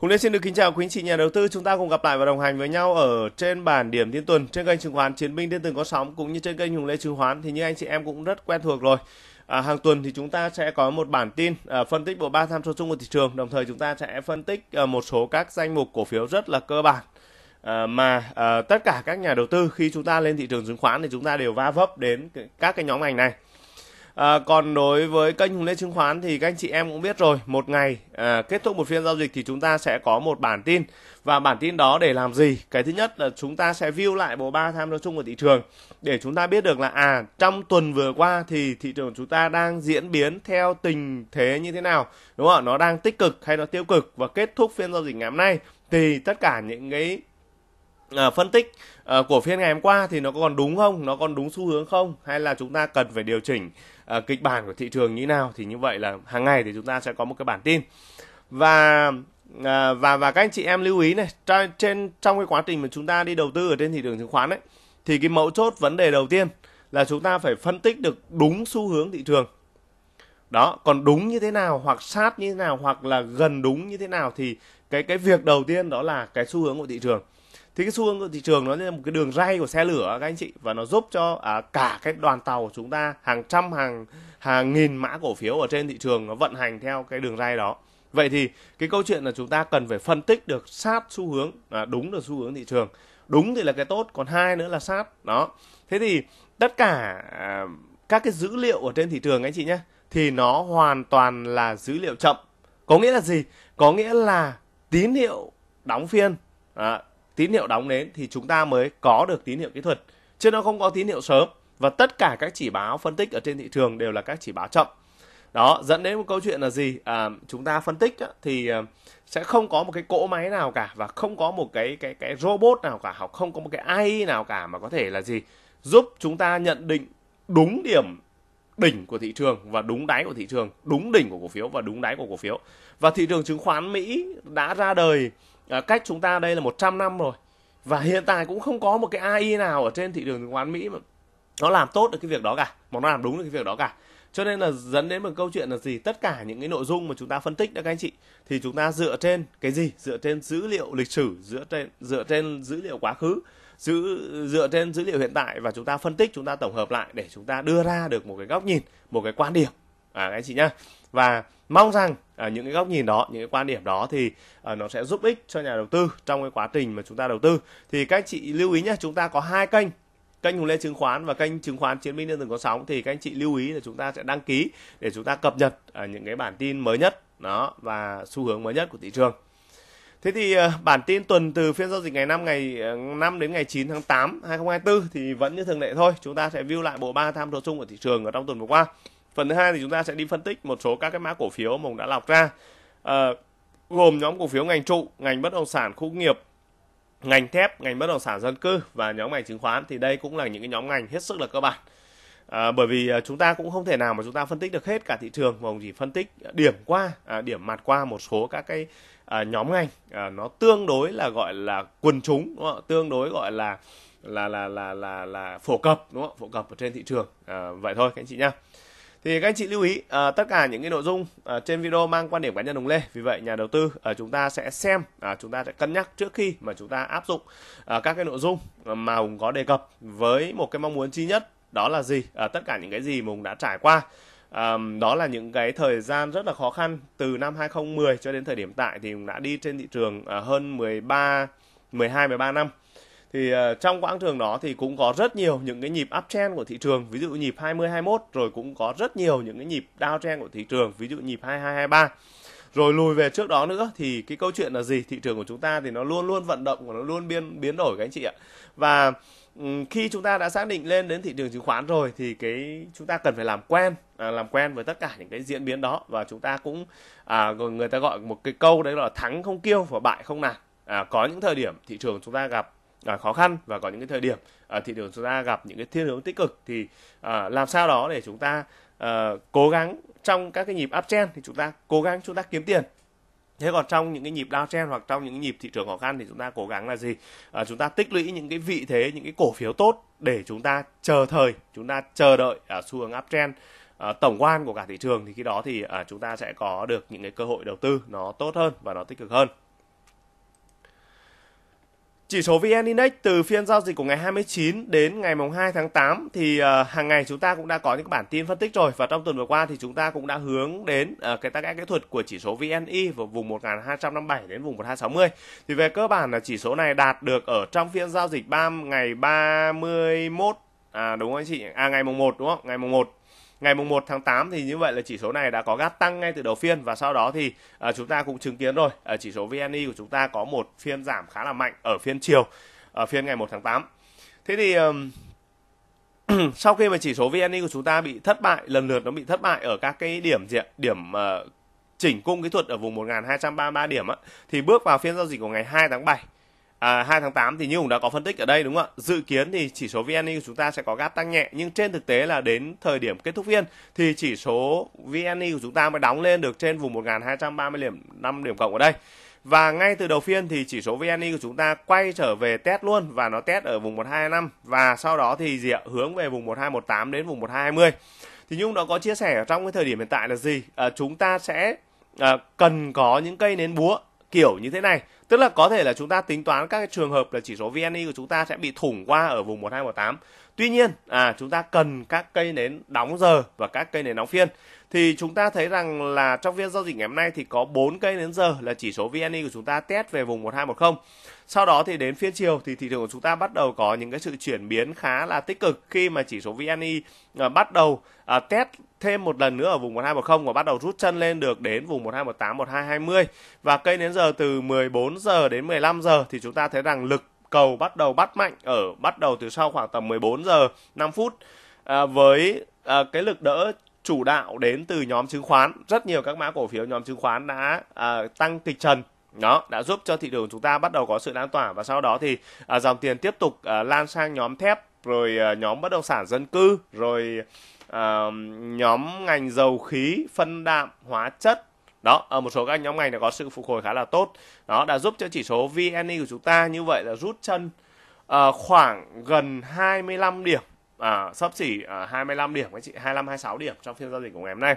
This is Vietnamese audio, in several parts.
Cũng lên xin được kính chào quý anh chị nhà đầu tư. Chúng ta cùng gặp lại và đồng hành với nhau ở trên bản điểm tiên tuần trên kênh chứng khoán Chiến binh Tiên tuần có sóng cũng như trên kênh Hùng Lê Chứng khoán thì như anh chị em cũng rất quen thuộc rồi. À, hàng tuần thì chúng ta sẽ có một bản tin à, phân tích bộ ba tham số chung của thị trường. Đồng thời chúng ta sẽ phân tích à, một số các danh mục cổ phiếu rất là cơ bản à, mà à, tất cả các nhà đầu tư khi chúng ta lên thị trường chứng khoán thì chúng ta đều va vấp đến các cái nhóm ngành này. À, còn đối với kênh Hùng Lê Chứng khoán thì các anh chị em cũng biết rồi, một ngày à, kết thúc một phiên giao dịch thì chúng ta sẽ có một bản tin và bản tin đó để làm gì? Cái thứ nhất là chúng ta sẽ view lại bộ ba tham số chung của thị trường để chúng ta biết được là à trong tuần vừa qua thì thị trường chúng ta đang diễn biến theo tình thế như thế nào, đúng không? Nó đang tích cực hay nó tiêu cực và kết thúc phiên giao dịch ngày hôm nay thì tất cả những cái À, phân tích Ờ, của phiên ngày hôm qua thì nó còn đúng không nó còn đúng xu hướng không hay là chúng ta cần phải điều chỉnh uh, kịch bản của thị trường như nào thì như vậy là hàng ngày thì chúng ta sẽ có một cái bản tin và uh, và và các anh chị em lưu ý này trên, trên trong cái quá trình mà chúng ta đi đầu tư ở trên thị trường chứng khoán ấy thì cái mẫu chốt vấn đề đầu tiên là chúng ta phải phân tích được đúng xu hướng thị trường đó còn đúng như thế nào hoặc sát như thế nào hoặc là gần đúng như thế nào thì cái cái việc đầu tiên đó là cái xu hướng của thị trường thì cái xu hướng thị trường nó là một cái đường ray của xe lửa các anh chị và nó giúp cho à, cả cái đoàn tàu của chúng ta hàng trăm hàng hàng nghìn mã cổ phiếu ở trên thị trường nó vận hành theo cái đường ray đó vậy thì cái câu chuyện là chúng ta cần phải phân tích được sát xu hướng à, đúng được xu hướng thị trường đúng thì là cái tốt còn hai nữa là sát đó thế thì tất cả à, các cái dữ liệu ở trên thị trường anh chị nhé thì nó hoàn toàn là dữ liệu chậm có nghĩa là gì có nghĩa là tín hiệu đóng phiên à, tín hiệu đóng nến thì chúng ta mới có được tín hiệu kỹ thuật chứ nó không có tín hiệu sớm và tất cả các chỉ báo phân tích ở trên thị trường đều là các chỉ báo chậm đó dẫn đến một câu chuyện là gì à, chúng ta phân tích thì à, sẽ không có một cái cỗ máy nào cả và không có một cái cái cái robot nào cả hoặc không có một cái AI nào cả mà có thể là gì giúp chúng ta nhận định đúng điểm đỉnh của thị trường và đúng đáy của thị trường, đúng đỉnh của cổ phiếu và đúng đáy của cổ phiếu. Và thị trường chứng khoán Mỹ đã ra đời à, cách chúng ta đây là 100 năm rồi và hiện tại cũng không có một cái AI nào ở trên thị trường chứng khoán Mỹ mà nó làm tốt được cái việc đó cả mà nó làm đúng được cái việc đó cả cho nên là dẫn đến một câu chuyện là gì tất cả những cái nội dung mà chúng ta phân tích đó các anh chị thì chúng ta dựa trên cái gì dựa trên dữ liệu lịch sử dựa trên dựa trên dữ liệu quá khứ dự dựa trên dữ liệu hiện tại và chúng ta phân tích chúng ta tổng hợp lại để chúng ta đưa ra được một cái góc nhìn một cái quan điểm à các anh chị nhá và mong rằng à, những cái góc nhìn đó những cái quan điểm đó thì à, nó sẽ giúp ích cho nhà đầu tư trong cái quá trình mà chúng ta đầu tư thì các chị lưu ý nhé chúng ta có hai kênh kênh hùng lê chứng khoán và kênh chứng khoán chiến binh điện tử có sóng thì các anh chị lưu ý là chúng ta sẽ đăng ký để chúng ta cập nhật à, những cái bản tin mới nhất đó và xu hướng mới nhất của thị trường Thế thì à, bản tin tuần từ phiên giao dịch ngày 5 ngày 5 à, đến ngày 9 tháng 8 2024 thì vẫn như thường lệ thôi, chúng ta sẽ view lại bộ ba tham số chung của thị trường ở trong tuần vừa qua phần thứ hai thì chúng ta sẽ đi phân tích một số các cái mã cổ phiếu mà mình đã lọc ra à, gồm nhóm cổ phiếu ngành trụ ngành bất động sản khu nghiệp ngành thép ngành bất động sản dân cư và nhóm ngành chứng khoán thì đây cũng là những cái nhóm ngành hết sức là cơ bản à, bởi vì ờ, chúng ta cũng không thể nào mà chúng ta phân tích được hết cả thị trường mà chỉ phân tích điểm qua à, điểm mặt qua một số các cái à, nhóm ngành à, nó tương đối là gọi là quần chúng đúng không? tương đối gọi là là là là là là phổ cập đúng không phổ cập ở trên thị trường à, vậy thôi các anh chị nhá thì các anh chị lưu ý à, tất cả những cái nội dung à, trên video mang quan điểm cá nhân đồng lê vì vậy nhà đầu tư à, chúng ta sẽ xem à, chúng ta sẽ cân nhắc trước khi mà chúng ta áp dụng à, các cái nội dung mà hùng có đề cập với một cái mong muốn chi nhất đó là gì à, tất cả những cái gì mùng đã trải qua um, đó là những cái thời gian rất là khó khăn từ năm 2010 cho đến thời điểm tại thì đã đi trên thị trường uh, hơn 13 12 13 năm thì ờ, trong quãng trường đó thì cũng có rất nhiều những cái nhịp uptrend của thị trường ví dụ nhịp 20 21 rồi cũng có rất nhiều những cái nhịp downtrend của thị trường ví dụ nhịp 22 23 rồi lùi về trước đó nữa thì cái câu chuyện là gì thị trường của chúng ta thì nó luôn luôn vận động của nó luôn biến biến đổi các anh chị ạ và khi chúng ta đã xác định lên đến thị trường chứng khoán rồi thì cái chúng ta cần phải làm quen à, làm quen với tất cả những cái diễn biến đó và chúng ta cũng à, người ta gọi một cái câu đấy là thắng không kêu và bại không nản à, có những thời điểm thị trường chúng ta gặp à, khó khăn và có những cái thời điểm à, thị trường chúng ta gặp những cái thiên hướng tích cực thì à, làm sao đó để chúng ta à, cố gắng trong các cái nhịp uptrend thì chúng ta cố gắng chúng ta kiếm tiền thế còn trong những cái nhịp downtrend hoặc trong những nhịp thị trường khó khăn thì chúng ta cố gắng là gì à, chúng ta tích lũy những cái vị thế những cái cổ phiếu tốt để chúng ta chờ thời chúng ta chờ đợi à, xu hướng uptrend à, tổng quan của cả thị trường thì khi đó thì à, chúng ta sẽ có được những cái cơ hội đầu tư nó tốt hơn và nó tích cực hơn chỉ số VN Index từ phiên giao dịch của ngày 29 đến ngày mùng 2 tháng 8 thì ờ, hàng ngày chúng ta cũng đã có những bản tin phân tích rồi và trong tuần vừa qua thì chúng ta cũng đã hướng đến ờ, cái tác kẽ kỹ thuật của chỉ số VNI vào vùng 1257 đến vùng 1260. Thì về cơ bản là chỉ số này đạt được ở trong phiên giao dịch 3 ngày 31 à đúng không anh chị? À ngày mùng 1 đúng không? Ngày mùng 1 ngày mùng 1 tháng 8 thì như vậy là chỉ số này đã có gáp tăng ngay từ đầu phiên và sau đó thì uh, chúng ta cũng chứng kiến rồi uh, chỉ số VNI e của chúng ta có một phiên giảm khá là mạnh ở phiên chiều ở phiên ngày 1 tháng 8. Thế thì um, sau khi mà chỉ số VNI e của chúng ta bị thất bại lần lượt nó bị thất bại ở các cái điểm diện điểm uh, chỉnh cung kỹ thuật ở vùng 1233 điểm á, thì bước vào phiên giao dịch của ngày 2 tháng 7 à, 2 tháng 8 thì như cũng đã có phân tích ở đây đúng không ạ? Dự kiến thì chỉ số VN của chúng ta sẽ có gap tăng nhẹ nhưng trên thực tế là đến thời điểm kết thúc phiên thì chỉ số VN của chúng ta mới đóng lên được trên vùng 1230 điểm 5 điểm cộng ở đây. Và ngay từ đầu phiên thì chỉ số VNI của chúng ta quay trở về test luôn và nó test ở vùng 1225 và sau đó thì gì ạ? hướng về vùng 1218 đến vùng 1220. Thì Nhung đã có chia sẻ ở trong cái thời điểm hiện tại là gì? À, chúng ta sẽ à, cần có những cây nến búa kiểu như thế này Tức là có thể là chúng ta tính toán các cái trường hợp là chỉ số VNI của chúng ta sẽ bị thủng qua ở vùng 1218. Tuy nhiên, à chúng ta cần các cây nến đóng giờ và các cây nến đóng phiên. Thì chúng ta thấy rằng là trong phiên giao dịch ngày hôm nay thì có 4 cây đến giờ là chỉ số VNI của chúng ta test về vùng 1210. Sau đó thì đến phiên chiều thì thị trường của chúng ta bắt đầu có những cái sự chuyển biến khá là tích cực khi mà chỉ số VNI à, bắt đầu à, test thêm một lần nữa ở vùng 1210 và bắt đầu rút chân lên được đến vùng 1218 1220 và cây đến giờ từ 14 giờ đến 15 giờ thì chúng ta thấy rằng lực cầu bắt đầu bắt mạnh ở bắt đầu từ sau khoảng tầm 14 giờ 5 phút à, với à, cái lực đỡ chủ đạo đến từ nhóm chứng khoán rất nhiều các mã cổ phiếu nhóm chứng khoán đã à, tăng kịch trần đó đã giúp cho thị trường chúng ta bắt đầu có sự lan tỏa và sau đó thì à, dòng tiền tiếp tục à, lan sang nhóm thép rồi à, nhóm bất động sản dân cư rồi nhóm ngành dầu khí phân đạm hóa chất đó ở một số các nhóm ngành đã có sự phục hồi khá là tốt đó đã giúp cho chỉ số VNI e của chúng ta như vậy là rút chân uh, khoảng gần 25 điểm à, sấp xỉ uh, à, 25 điểm các chị 25 26 điểm trong phiên giao dịch của ngày hôm nay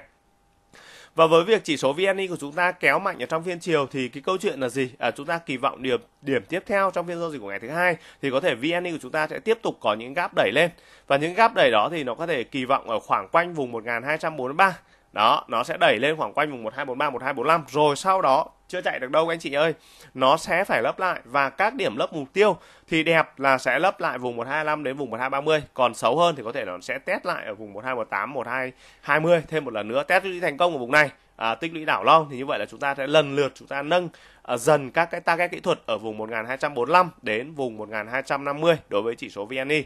và với việc chỉ số VN của chúng ta kéo mạnh ở trong phiên chiều thì cái câu chuyện là gì? À, chúng ta kỳ vọng điểm điểm tiếp theo trong phiên giao dịch của ngày thứ hai thì có thể VN của chúng ta sẽ tiếp tục có những gáp đẩy lên và những gáp đẩy đó thì nó có thể kỳ vọng ở khoảng quanh vùng 1243 đó nó sẽ đẩy lên khoảng quanh vùng 1243 1245 rồi sau đó chưa chạy được đâu anh chị ơi nó sẽ phải lấp lại và các điểm lấp mục tiêu thì đẹp là sẽ lấp lại vùng 1225 đến vùng 1230 còn xấu hơn thì có thể nó sẽ test lại ở vùng 1218 1220 thêm một lần nữa test lũy thành công ở vùng này à, tích lũy đảo long thì như vậy là chúng ta sẽ lần lượt chúng ta nâng à, dần các cái target kỹ thuật ở vùng 1245 đến vùng 1250 đối với chỉ số VNI e.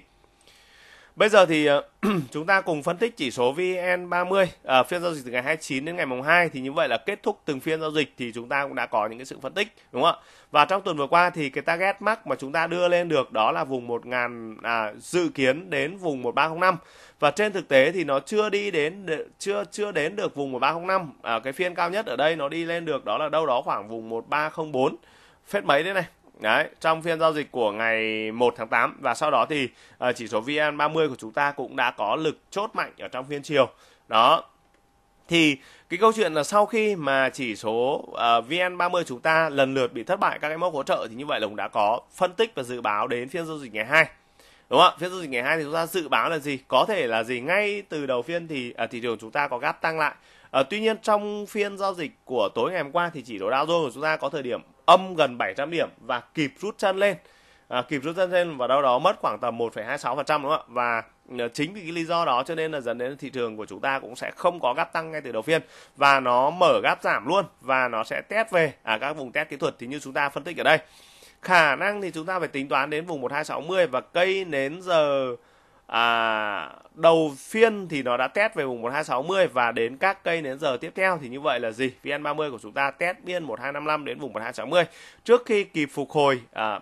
Bây giờ thì ờ, chúng ta cùng phân tích chỉ số VN30 ở ờ, phiên giao dịch từ ngày 29 đến ngày mùng 2 thì như vậy là kết thúc từng phiên giao dịch thì chúng ta cũng đã có những cái sự phân tích đúng không ạ? Và trong tuần vừa qua thì cái target mark mà chúng ta đưa lên được đó là vùng 1000 à, dự kiến đến vùng 1305 và trên thực tế thì nó chưa đi đến chưa chưa đến được vùng 1305. À, cái phiên cao nhất ở đây nó đi lên được đó là đâu đó khoảng vùng 1304 phết mấy đấy này Đấy, trong phiên giao dịch của ngày 1 tháng 8 và sau đó thì uh, chỉ số VN30 của chúng ta cũng đã có lực chốt mạnh ở trong phiên chiều. Đó. Thì cái câu chuyện là sau khi mà chỉ số uh, ờ, VN30 chúng ta lần lượt bị thất bại các cái mốc hỗ trợ thì như vậy là cũng đã có phân tích và dự báo đến phiên giao dịch ngày 2 đúng không phiên giao dịch ngày hai thì chúng ta dự báo là gì có thể là gì ngay từ đầu phiên thì à, thị trường chúng ta có gap tăng lại à, tuy nhiên trong phiên giao dịch của tối ngày hôm qua thì chỉ số Dow Jones của chúng ta có thời điểm âm gần 700 điểm và kịp rút chân lên à, kịp rút chân lên và đâu đó mất khoảng tầm 1,26% đúng không ạ? Và à, chính vì cái lý do đó cho nên là dẫn đến thị trường của chúng ta cũng sẽ không có gáp tăng ngay từ đầu phiên và nó mở gáp giảm luôn và nó sẽ test về à, các vùng test kỹ thuật thì như chúng ta phân tích ở đây. Khả năng thì chúng ta phải tính toán đến vùng 1260 và cây nến giờ à, đầu phiên thì nó đã test về vùng 1260 và đến các cây đến giờ tiếp theo thì như vậy là gì? VN30 của chúng ta test biên 1255 đến vùng 1260 trước khi kịp phục hồi à,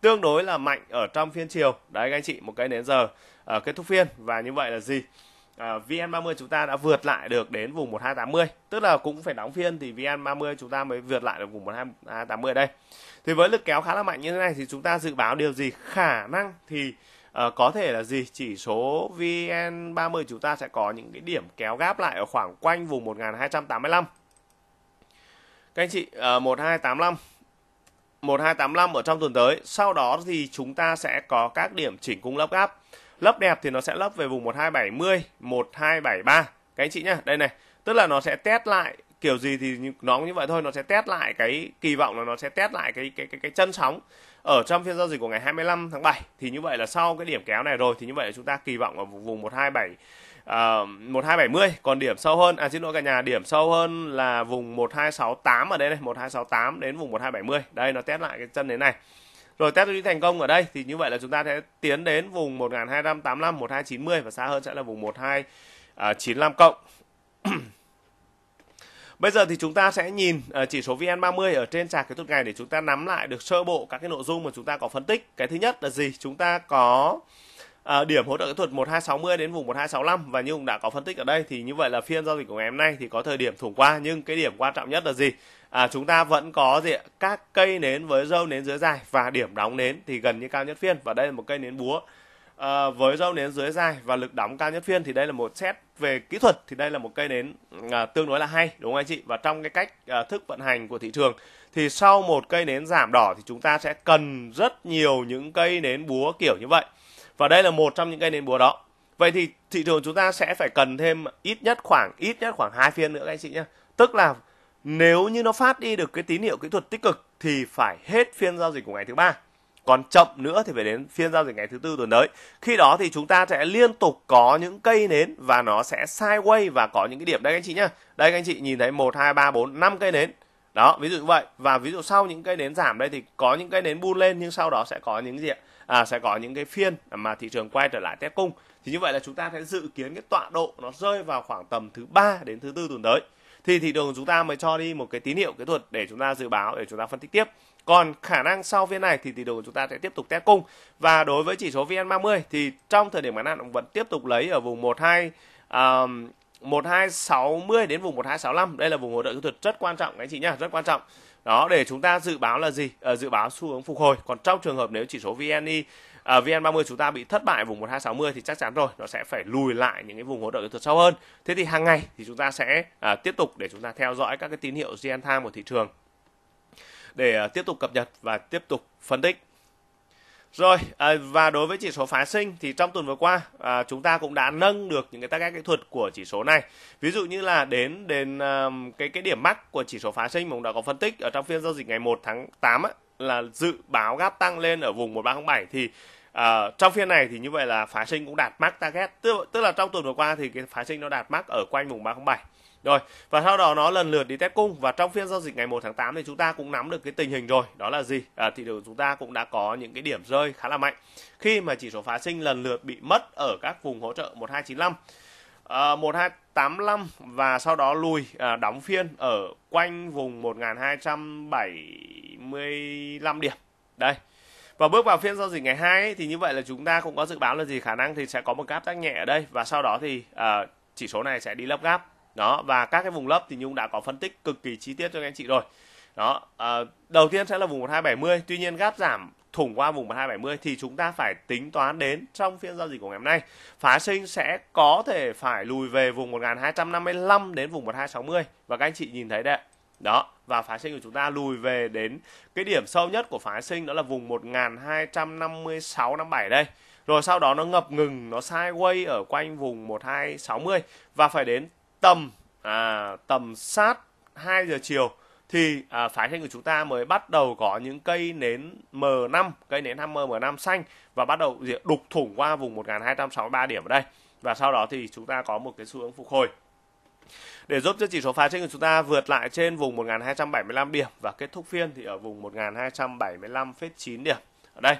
tương đối là mạnh ở trong phiên chiều. Đấy các anh chị, một cây đến giờ à, kết thúc phiên và như vậy là gì? À, VN30 chúng ta đã vượt lại được đến vùng 1280, tức là cũng phải đóng phiên thì VN30 chúng ta mới vượt lại được vùng 1280 đây. Thì với lực kéo khá là mạnh như thế này thì chúng ta dự báo điều gì? Khả năng thì Ờ, có thể là gì chỉ số VN30 chúng ta sẽ có những cái điểm kéo gáp lại ở khoảng quanh vùng 1285 các anh chị à, 1285 1285 ở trong tuần tới sau đó thì chúng ta sẽ có các điểm chỉnh cung lấp gáp lấp đẹp thì nó sẽ lấp về vùng 1270 1273 các anh chị nhá đây này tức là nó sẽ test lại kiểu gì thì nó cũng như vậy thôi nó sẽ test lại cái kỳ vọng là nó sẽ test lại cái cái cái, cái chân sóng ở trong phiên giao dịch của ngày 25 tháng 7 thì như vậy là sau cái điểm kéo này rồi thì như vậy là chúng ta kỳ vọng ở vùng 127 Uh, 1270 còn điểm sâu hơn à xin lỗi cả nhà điểm sâu hơn là vùng 1268 ở đây này 1268 đến vùng 1270 đây nó test lại cái chân đến này rồi test đi thành công ở đây thì như vậy là chúng ta sẽ tiến đến vùng 1285 1290 và xa hơn sẽ là vùng 1295 à, cộng Bây giờ thì chúng ta sẽ nhìn ờ, chỉ số VN30 ở trên sàn kỹ thuật ngày để chúng ta nắm lại được sơ bộ các cái nội dung mà chúng ta có phân tích. Cái thứ nhất là gì? Chúng ta có ờ, điểm hỗ trợ kỹ thuật 1260 đến vùng 1265 và như cũng đã có phân tích ở đây thì như vậy là phiên giao dịch của ngày hôm nay thì có thời điểm thủng qua nhưng cái điểm quan trọng nhất là gì? À, chúng ta vẫn có gì các cây nến với râu nến dưới dài và điểm đóng nến thì gần như cao nhất phiên và đây là một cây nến búa Ờ, với dâu nến dưới dài và lực đóng cao nhất phiên thì đây là một set về kỹ thuật thì đây là một cây nến à, tương đối là hay đúng không anh chị và trong cái cách à, thức vận hành của thị trường thì sau một cây nến giảm đỏ thì chúng ta sẽ cần rất nhiều những cây nến búa kiểu như vậy và đây là một trong những cây nến búa đó vậy thì thị trường chúng ta sẽ phải cần thêm ít nhất khoảng ít nhất khoảng hai phiên nữa các anh chị nhé tức là nếu như nó phát đi được cái tín hiệu kỹ thuật tích cực thì phải hết phiên giao dịch của ngày thứ ba còn chậm nữa thì phải đến phiên giao dịch ngày thứ tư tuần tới khi đó thì chúng ta sẽ liên tục có những cây nến và nó sẽ sideways và có những cái điểm đây anh chị nhá đây anh chị nhìn thấy một hai ba bốn năm cây nến đó ví dụ như vậy và ví dụ sau những cây nến giảm đây thì có những cây nến bu lên nhưng sau đó sẽ có những gì ạ à, sẽ có những cái phiên mà thị trường quay trở lại test cung thì như vậy là chúng ta sẽ dự kiến cái tọa độ nó rơi vào khoảng tầm thứ ba đến thứ tư tuần tới thì thị trường chúng ta mới cho đi một cái tín hiệu kỹ thuật để chúng ta dự báo để chúng ta phân tích tiếp còn khả năng sau phiên này thì tỷ đồng của chúng ta sẽ tiếp tục test cung và đối với chỉ số VN30 thì trong thời điểm ngắn hạn vẫn tiếp tục lấy ở vùng 12 um, 1260 đến vùng 1265. Đây là vùng hỗ trợ kỹ thuật rất quan trọng các anh chị nhá, rất quan trọng. Đó để chúng ta dự báo là gì? À, dự báo xu hướng phục hồi. Còn trong trường hợp nếu chỉ số VNI à, ờ, VN30 chúng ta bị thất bại vùng 1260 thì chắc chắn rồi nó sẽ phải lùi lại những cái vùng hỗ trợ kỹ thuật sâu hơn. Thế thì hàng ngày thì chúng ta sẽ à, tiếp tục để chúng ta theo dõi các cái tín hiệu GN time của thị trường để ờ, tiếp tục cập nhật và tiếp tục phân tích. Rồi ờ, và đối với chỉ số phái sinh thì trong tuần vừa qua ờ, chúng ta cũng đã nâng được những cái tác cách kỹ thuật của chỉ số này. Ví dụ như là đến đến cái cái điểm mắc của chỉ số phái sinh mà cũng đã có phân tích ở trong phiên giao dịch ngày 1 tháng 8 á, là dự báo gap tăng lên ở vùng 1307 thì à, trong phiên này thì như vậy là phá sinh cũng đạt mắc target tức, tức là trong tuần vừa qua thì cái phá sinh nó đạt mắc ở quanh vùng 307 rồi, và sau đó nó lần lượt đi test cung và trong phiên giao dịch ngày 1 tháng 8 thì chúng ta cũng nắm được cái tình hình rồi, đó là gì? À, thị trường chúng ta cũng đã có những cái điểm rơi khá là mạnh khi mà chỉ số phá sinh lần lượt bị mất ở các vùng hỗ trợ 1295 à, 1285 và sau đó lùi à, đóng phiên ở quanh vùng 1275 điểm. Đây. Và bước vào phiên giao dịch ngày 2 ấy, thì như vậy là chúng ta cũng có dự báo là gì khả năng thì sẽ có một gap tác nhẹ ở đây và sau đó thì à, chỉ số này sẽ đi lấp gap đó và các cái vùng lấp thì nhung đã có phân tích cực kỳ chi tiết cho các anh chị rồi đó à, đầu tiên sẽ là vùng 1270 tuy nhiên gáp giảm thủng qua vùng 1270 thì chúng ta phải tính toán đến trong phiên giao dịch của ngày hôm nay phá sinh sẽ có thể phải lùi về vùng 1255 đến vùng 1260 và các anh chị nhìn thấy đấy đó và phá sinh của chúng ta lùi về đến cái điểm sâu nhất của phá sinh đó là vùng 1256 57 đây rồi sau đó nó ngập ngừng nó sideways ở quanh vùng 1260 và phải đến tầm à, tầm sát 2 giờ chiều thì à, phái sinh của chúng ta mới bắt đầu có những cây nến M5, cây nến Hammer M5 xanh và bắt đầu đục thủng qua vùng 1263 điểm ở đây. Và sau đó thì chúng ta có một cái xu hướng phục hồi. Để giúp cho chỉ số phái sinh của chúng ta vượt lại trên vùng 1275 điểm và kết thúc phiên thì ở vùng 1275,9 điểm ở đây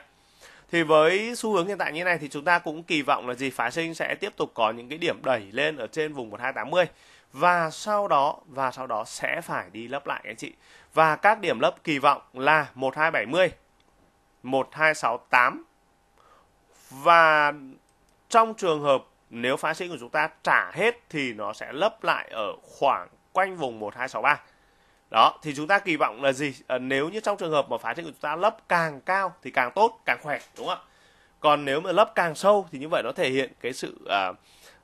thì với xu hướng hiện tại như này thì chúng ta cũng kỳ vọng là gì Phá sinh sẽ tiếp tục có những cái điểm đẩy lên ở trên vùng 1280 và sau đó và sau đó sẽ phải đi lấp lại anh chị và các điểm lấp kỳ vọng là 1270 1268 và trong trường hợp nếu phá sinh của chúng ta trả hết thì nó sẽ lấp lại ở khoảng quanh vùng 1263 đó thì chúng ta kỳ vọng là gì à, nếu như trong trường hợp mà phá trên của chúng ta lấp càng cao thì càng tốt càng khỏe đúng không ạ còn nếu mà lấp càng sâu thì như vậy nó thể hiện cái sự à,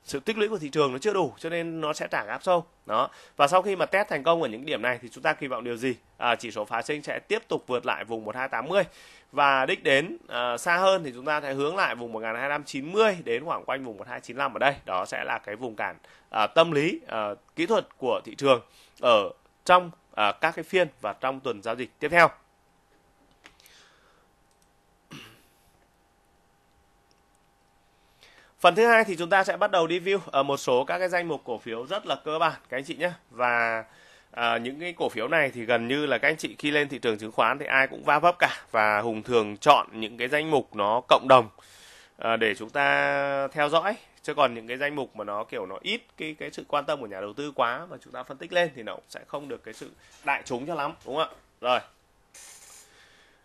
sự tích lũy của thị trường nó chưa đủ cho nên nó sẽ trả áp sâu đó và sau khi mà test thành công ở những điểm này thì chúng ta kỳ vọng điều gì à, chỉ số phá sinh sẽ tiếp tục vượt lại vùng 1280 và đích đến à, xa hơn thì chúng ta sẽ hướng lại vùng 1290 đến khoảng quanh vùng 1295 ở đây đó sẽ là cái vùng cản à, tâm lý à, kỹ thuật của thị trường ở trong à, các cái phiên và trong tuần giao dịch tiếp theo. Phần thứ hai thì chúng ta sẽ bắt đầu đi view ở à, một số các cái danh mục cổ phiếu rất là cơ bản các anh chị nhé và à, những cái cổ phiếu này thì gần như là các anh chị khi lên thị trường chứng khoán thì ai cũng va vấp cả và hùng thường chọn những cái danh mục nó cộng đồng à, để chúng ta theo dõi chứ còn những cái danh mục mà nó kiểu nó ít cái cái sự quan tâm của nhà đầu tư quá mà chúng ta phân tích lên thì nó cũng sẽ không được cái sự đại chúng cho lắm đúng không ạ rồi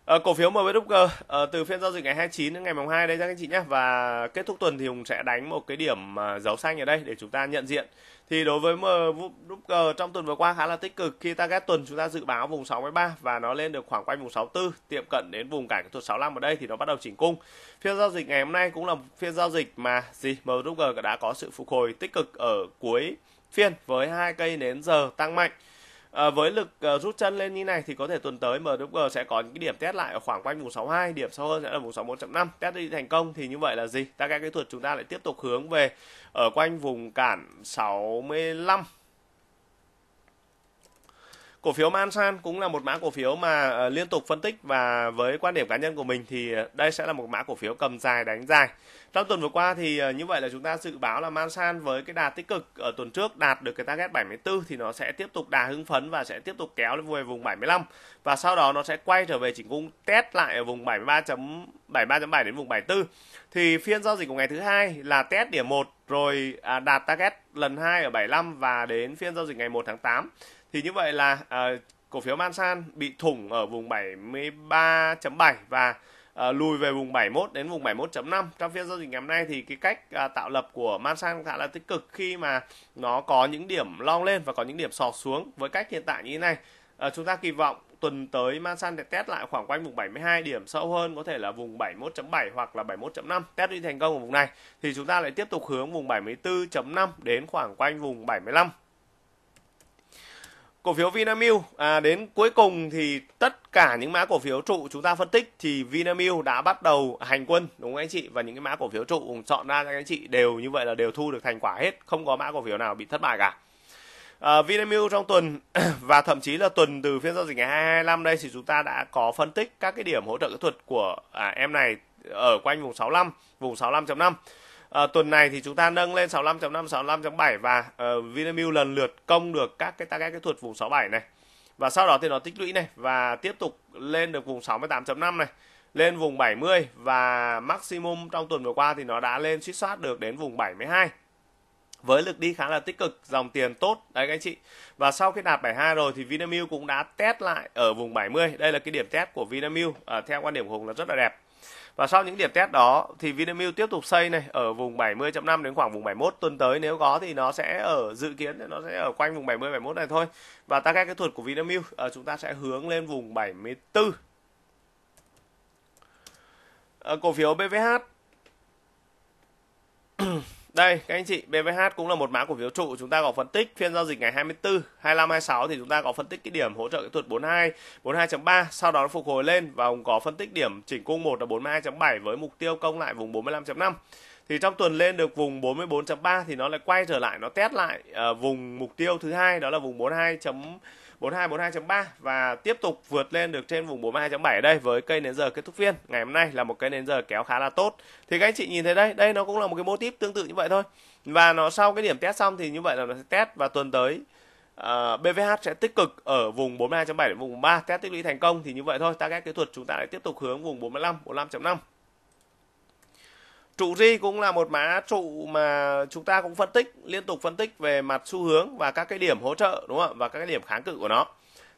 À, cổ phiếu MWG à, ờ, từ phiên giao dịch ngày 29 đến ngày mùng 2 đây các anh chị nhé và kết thúc tuần thì Hùng sẽ đánh một cái điểm à, ờ, dấu xanh ở đây để chúng ta nhận diện thì đối với MWG ờ, ờ, trong tuần vừa qua khá là tích cực khi target tuần chúng ta dự báo vùng 63 và nó lên được khoảng quanh vùng 64 tiệm cận đến vùng cản kỹ thuật 65 ở đây thì nó bắt đầu chỉnh cung phiên giao dịch ngày hôm nay cũng là phiên giao dịch mà gì MWG đã có sự phục hồi tích cực ở cuối phiên với hai cây nến giờ tăng mạnh À, với lực uh, rút chân lên như này thì có thể tuần tới MWG sẽ có những cái điểm test lại ở khoảng quanh vùng 62, điểm sâu hơn sẽ là vùng 61.5. Test đi thành công thì như vậy là gì? Ta cái kỹ thuật chúng ta lại tiếp tục hướng về ở quanh vùng cản 65 Cổ phiếu Mansan cũng là một mã cổ phiếu mà ờ, liên tục phân tích và với quan điểm cá nhân của mình thì ờ, đây sẽ là một mã cổ phiếu cầm dài đánh dài. Trong tuần vừa qua thì ờ, như vậy là chúng ta dự báo là Mansan với cái đà tích cực ở tuần trước đạt được cái target 74 thì nó sẽ tiếp tục đà hưng phấn và sẽ tiếp tục kéo lên về vùng 75 và sau đó nó sẽ quay trở về chỉnh cung test lại ở vùng 73.73.7 đến vùng 74. Thì phiên giao dịch của ngày thứ hai là test điểm 1 rồi à, đạt target lần 2 ở 75 và đến phiên giao dịch ngày 1 tháng 8 thì như vậy là à, cổ phiếu Mansan bị thủng ở vùng 73.7 và à, lùi về vùng 71 đến vùng 71.5 trong phiên giao dịch ngày hôm nay thì cái cách à, tạo lập của Mansan khá là tích cực khi mà nó có những điểm long lên và có những điểm sọt xuống với cách hiện tại như thế này à, chúng ta kỳ vọng tuần tới Mansan sẽ test lại khoảng quanh vùng 72 điểm sâu hơn có thể là vùng 71.7 hoặc là 71.5 test đi thành công ở vùng này thì chúng ta lại tiếp tục hướng vùng 74.5 đến khoảng quanh vùng 75 cổ phiếu Vinamilk à, đến cuối cùng thì tất cả những mã cổ phiếu trụ chúng ta phân tích thì Vinamilk đã bắt đầu hành quân đúng không anh chị và những cái mã cổ phiếu trụ chọn ra các anh chị đều như vậy là đều thu được thành quả hết không có mã cổ phiếu nào bị thất bại cả à, Vinamilk trong tuần và thậm chí là tuần từ phiên giao dịch ngày 225 đây thì chúng ta đã có phân tích các cái điểm hỗ trợ kỹ thuật của à, em này ở quanh vùng 65 vùng 65.5 À, tuần này thì chúng ta nâng lên 65.5, 65.7 và uh, Vinamilk lần lượt công được các cái target kỹ thuật vùng 67 này. Và sau đó thì nó tích lũy này và tiếp tục lên được vùng 68.5 này, lên vùng 70 và maximum trong tuần vừa qua thì nó đã lên suýt soát được đến vùng 72 với lực đi khá là tích cực, dòng tiền tốt đấy các anh chị. Và sau khi đạt 72 rồi thì Vinamilk cũng đã test lại ở vùng 70. Đây là cái điểm test của Vinamilk à, theo quan điểm của Hùng là rất là đẹp. Và sau những điểm test đó thì Vinamilk tiếp tục xây này ở vùng 70.5 đến khoảng vùng 71 tuần tới nếu có thì nó sẽ ở dự kiến nó sẽ ở quanh vùng 70 71 này thôi. Và target kỹ thuật của Vinamilk uh, chúng ta sẽ hướng lên vùng 74. Ờ, cổ phiếu BVH đây, các anh chị, BVH cũng là một mã cổ phiếu trụ, chúng ta có phân tích phiên giao dịch ngày 24, 25, 26 thì chúng ta có phân tích cái điểm hỗ trợ kỹ thuật 42, 42.3, sau đó nó phục hồi lên và cũng có phân tích điểm chỉnh cung 1 là 42.7 với mục tiêu công lại vùng 45.5 thì trong tuần lên được vùng 44.3 thì nó lại quay trở lại nó test lại uh, vùng mục tiêu thứ hai đó là vùng 42. 4242.3 và tiếp tục vượt lên được trên vùng 42.7 ở đây với cây nến giờ kết thúc phiên ngày hôm nay là một cây nến giờ kéo khá là tốt thì các anh chị nhìn thấy đây đây nó cũng là một cái mô típ tương tự như vậy thôi và nó sau cái điểm test xong thì như vậy là nó sẽ test và tuần tới Uh, ờ, BVH sẽ tích cực ở vùng 42.7 đến vùng 3 test tích lũy thành công thì như vậy thôi ta target kỹ thuật chúng ta lại tiếp tục hướng vùng 45 45.5 trụ J cũng là một mã trụ mà chúng ta cũng phân tích liên tục phân tích về mặt xu hướng và các cái điểm hỗ trợ đúng không ạ và các cái điểm kháng cự của nó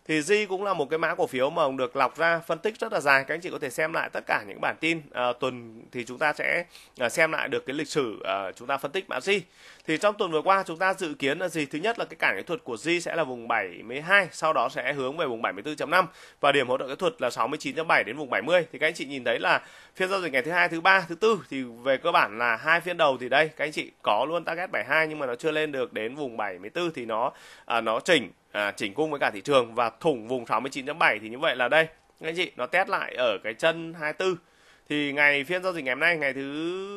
thì di cũng là một cái mã cổ phiếu mà được lọc ra phân tích rất là dài các anh chị có thể xem lại tất cả những bản tin à, tuần thì chúng ta sẽ ờ, xem lại được cái lịch sử à, chúng ta phân tích mã di thì trong tuần vừa qua chúng ta dự kiến là gì thứ nhất là cái cản kỹ thuật của di sẽ là vùng 72 sau đó sẽ hướng về vùng 74.5 và điểm hỗ trợ kỹ thuật là 69.7 đến vùng 70 thì các anh chị nhìn thấy là phiên giao dịch ngày thứ hai thứ ba thứ tư thì về cơ bản là hai phiên đầu thì đây các anh chị có luôn target 72 nhưng mà nó chưa lên được đến vùng 74 thì nó à, nó chỉnh à, chỉnh cung với cả thị trường và thủng vùng 69.7 thì như vậy là đây anh chị nó test lại ở cái chân 24 thì ngày phiên giao dịch ngày hôm nay ngày thứ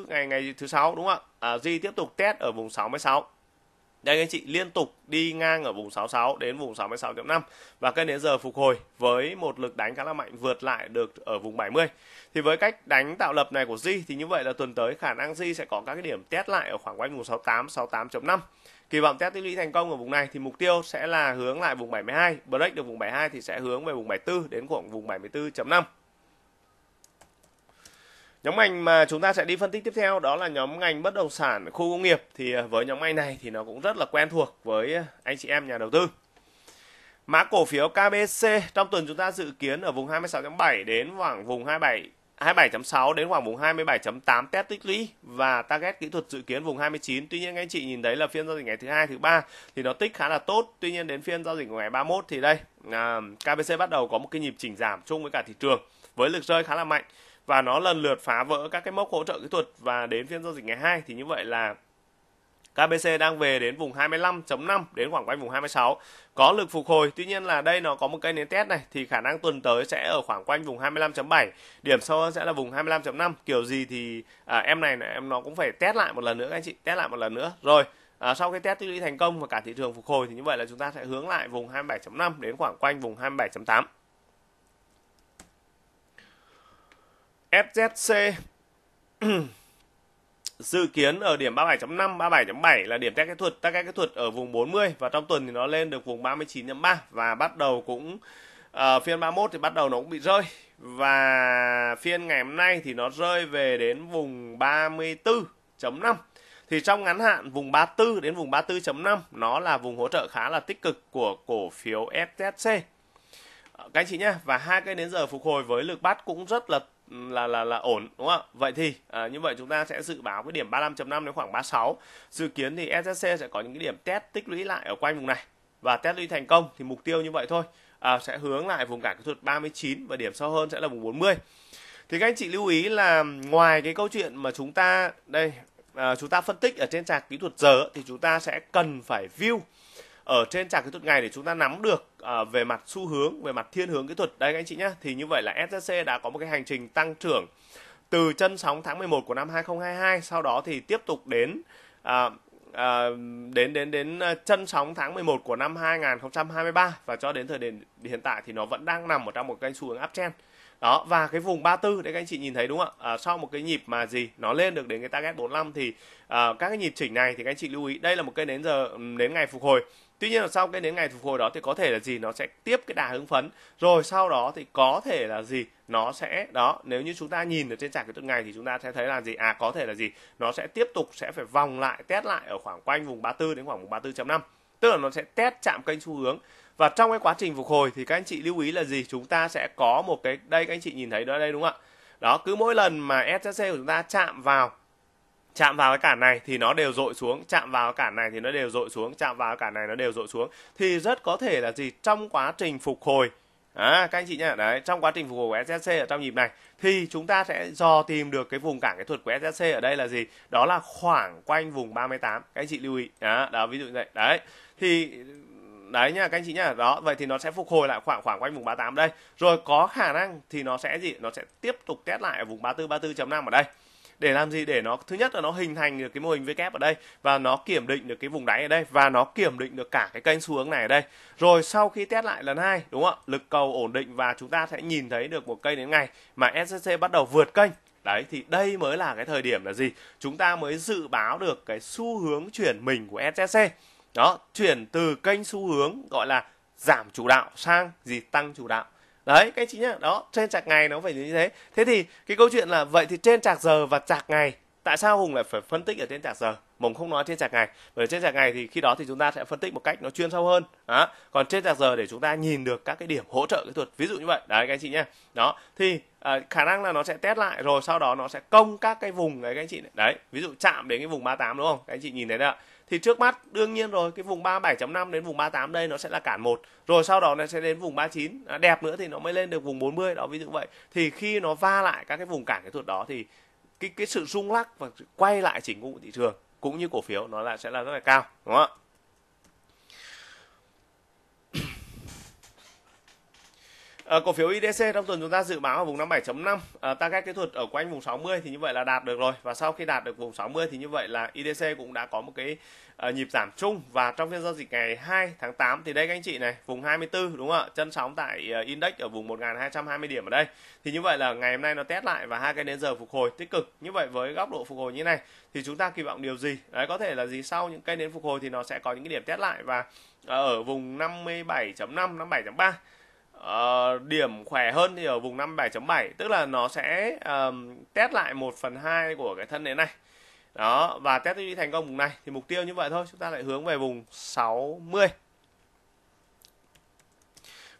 ngày ngày thứ sáu đúng không ạ à, Di tiếp tục test ở vùng 66 đây anh chị liên tục đi ngang ở vùng 66 đến vùng 66.5 và cái đến giờ phục hồi với một lực đánh khá là mạnh vượt lại được ở vùng 70. Thì với cách đánh tạo lập này của Di thì như vậy là tuần tới khả năng Di sẽ có các cái điểm test lại ở khoảng quanh vùng 68, 68.5. Kỳ vọng test tích lũy thành công ở vùng này thì mục tiêu sẽ là hướng lại vùng 72, break được vùng 72 thì sẽ hướng về vùng 74 đến khoảng vùng 74.5. Nhóm ngành mà chúng ta sẽ đi phân tích tiếp theo đó là nhóm ngành bất động sản khu công nghiệp thì à, với nhóm ngành này thì nó cũng rất là quen thuộc với à, anh chị em nhà đầu tư. Mã cổ phiếu KBC trong tuần chúng ta dự kiến ở vùng 26.7 đến khoảng vùng 27 27.6 đến khoảng vùng 27.8 test tích lũy và target kỹ thuật dự kiến vùng 29. Tuy nhiên anh chị nhìn thấy là phiên giao dịch ngày thứ hai, thứ ba thì nó tích khá là tốt. Tuy nhiên đến phiên giao dịch của ngày 31 thì đây à, KBC bắt đầu có một cái nhịp chỉnh giảm chung với cả thị trường với lực rơi khá là mạnh và nó lần lượt phá vỡ các cái mốc hỗ trợ kỹ thuật và đến phiên giao dịch ngày 2 thì như vậy là KBC đang về đến vùng 25.5 đến khoảng quanh vùng 26 có lực phục hồi tuy nhiên là đây nó có một cây nến test này thì khả năng tuần tới sẽ ở khoảng quanh vùng 25.7 điểm sâu hơn sẽ là vùng 25.5 kiểu gì thì à, em này em nó cũng phải test lại một lần nữa các anh chị test lại một lần nữa rồi À, sau cái test tích lũy thành công và cả thị trường phục hồi thì như vậy là chúng ta sẽ hướng lại vùng 27.5 đến khoảng quanh vùng 27.8. FZC dự kiến ở điểm 37.5, 37.7 là điểm test kỹ thuật, test kỹ thuật ở vùng 40 và trong tuần thì nó lên được vùng 39.3 và bắt đầu cũng uh, phiên 31 thì bắt đầu nó cũng bị rơi và phiên ngày hôm nay thì nó rơi về đến vùng 34.5 thì trong ngắn hạn vùng 34 đến vùng 34.5 nó là vùng hỗ trợ khá là tích cực của cổ phiếu SZC ờ, các anh chị nhé và hai cái đến giờ phục hồi với lực bắt cũng rất là là là là ổn đúng không ạ? Vậy thì à, như vậy chúng ta sẽ dự báo cái điểm 35.5 đến khoảng 36. Dự kiến thì SSC sẽ có những cái điểm test tích lũy lại ở quanh vùng này và test lũy thành công thì mục tiêu như vậy thôi. À, sẽ hướng lại vùng cản kỹ thuật 39 và điểm sâu hơn sẽ là vùng 40. Thì các anh chị lưu ý là ngoài cái câu chuyện mà chúng ta đây à, chúng ta phân tích ở trên trạc kỹ thuật giờ thì chúng ta sẽ cần phải view ở trên trạc kỹ thuật ngày để chúng ta nắm được uh, về mặt xu hướng về mặt thiên hướng kỹ thuật đấy các anh chị nhé thì như vậy là SJC đã có một cái hành trình tăng trưởng từ chân sóng tháng 11 của năm 2022 sau đó thì tiếp tục đến uh, À, đến đến đến à, chân sóng tháng 11 của năm 2023 và cho đến thời điểm hiện tại thì nó vẫn đang nằm ở trong một cái xu hướng uptrend. Đó và cái vùng 34 đấy các anh chị nhìn thấy đúng không ạ? À, sau một cái nhịp mà gì nó lên được đến cái target 45 thì à, các cái nhịp chỉnh này thì các anh chị lưu ý đây là một cái đến giờ đến ngày phục hồi tuy nhiên là sau cái đến ngày phục hồi đó thì có thể là gì nó sẽ tiếp cái đà hứng phấn rồi sau đó thì có thể là gì nó sẽ đó nếu như chúng ta nhìn ở trên chart cái thuật ngày thì chúng ta sẽ thấy là gì à có thể là gì nó sẽ tiếp tục sẽ phải vòng lại test lại ở khoảng quanh vùng 34 đến khoảng vùng 34.5 tức là nó sẽ test chạm kênh xu hướng và trong cái quá trình phục hồi thì các anh chị lưu ý là gì chúng ta sẽ có một cái đây các anh chị nhìn thấy đó đây đúng không ạ đó cứ mỗi lần mà SCC của chúng ta chạm vào chạm vào cái cản này thì nó đều dội xuống chạm vào cái cản này thì nó đều dội xuống chạm vào cái cản này nó đều dội xuống thì rất có thể là gì trong quá trình phục hồi À, các anh chị nhá, đấy, trong quá trình phục hồi của SSC ở trong nhịp này thì chúng ta sẽ dò tìm được cái vùng cản cái thuật của SSC ở đây là gì? Đó là khoảng quanh vùng 38. Các anh chị lưu ý. Đó, đó ví dụ như vậy. Đấy. Thì đấy nha các anh chị nhá. Đó, vậy thì nó sẽ phục hồi lại khoảng khoảng quanh vùng 38 đây. Rồi có khả năng thì nó sẽ gì? Nó sẽ tiếp tục test lại ở vùng 34 34.5 ở đây để làm gì để nó thứ nhất là nó hình thành được cái mô hình v VKF ở đây và nó kiểm định được cái vùng đáy ở đây và nó kiểm định được cả cái kênh xu hướng này ở đây rồi sau khi test lại lần hai đúng không ạ lực cầu ổn định và chúng ta sẽ nhìn thấy được một cây đến ngày mà SCC bắt đầu vượt kênh Đấy thì đây mới là cái thời điểm là gì? Chúng ta mới dự báo được cái xu hướng chuyển mình của SSC. Đó, chuyển từ kênh xu hướng gọi là giảm chủ đạo sang gì tăng chủ đạo đấy các anh chị nhá đó trên chạc ngày nó phải như thế thế thì cái câu chuyện là vậy thì trên chạc giờ và chạc ngày tại sao hùng lại phải phân tích ở trên chạc giờ mùng không nói trên chạc ngày bởi trên chạc ngày thì khi đó thì chúng ta sẽ phân tích một cách nó chuyên sâu hơn đó. còn trên chạc giờ để chúng ta nhìn được các cái điểm hỗ trợ kỹ thuật ví dụ như vậy đấy các anh chị nhé đó thì à, khả năng là nó sẽ test lại rồi sau đó nó sẽ công các cái vùng đấy các anh chị đấy ví dụ chạm đến cái vùng 38 đúng không các anh chị nhìn thấy đó thì trước mắt đương nhiên rồi cái vùng 37.5 đến vùng 38 đây nó sẽ là cản một rồi sau đó nó sẽ đến vùng 39 à, đẹp nữa thì nó mới lên được vùng 40 đó ví dụ vậy thì khi nó va lại các cái vùng cản kỹ thuật đó thì cái cái sự rung lắc và quay lại chỉnh cung của thị trường cũng như cổ phiếu nó lại sẽ là rất là cao đúng không ạ Ờ, cổ phiếu IDC trong tuần chúng ta dự báo ở vùng 57.5, à, ờ, target kỹ thuật ở quanh vùng 60 thì như vậy là đạt được rồi và sau khi đạt được vùng 60 thì như vậy là IDC cũng đã có một cái à, nhịp giảm chung và trong phiên giao dịch ngày 2 tháng 8 thì đây các anh chị này, vùng 24 đúng không ạ? Chân sóng tại à, index ở vùng 1220 điểm ở đây. Thì như vậy là ngày hôm nay nó test lại và hai cái đến giờ phục hồi tích cực. Như vậy với góc độ phục hồi như này thì chúng ta kỳ vọng điều gì? Đấy có thể là gì sau những cây đến phục hồi thì nó sẽ có những cái điểm test lại và ở vùng 57.5 57.3 uh, điểm khỏe hơn thì ở vùng 57.7 tức là nó sẽ um, test lại 1 phần 2 của cái thân nến này đó và test đi thành công vùng này thì mục tiêu như vậy thôi chúng ta lại hướng về vùng 60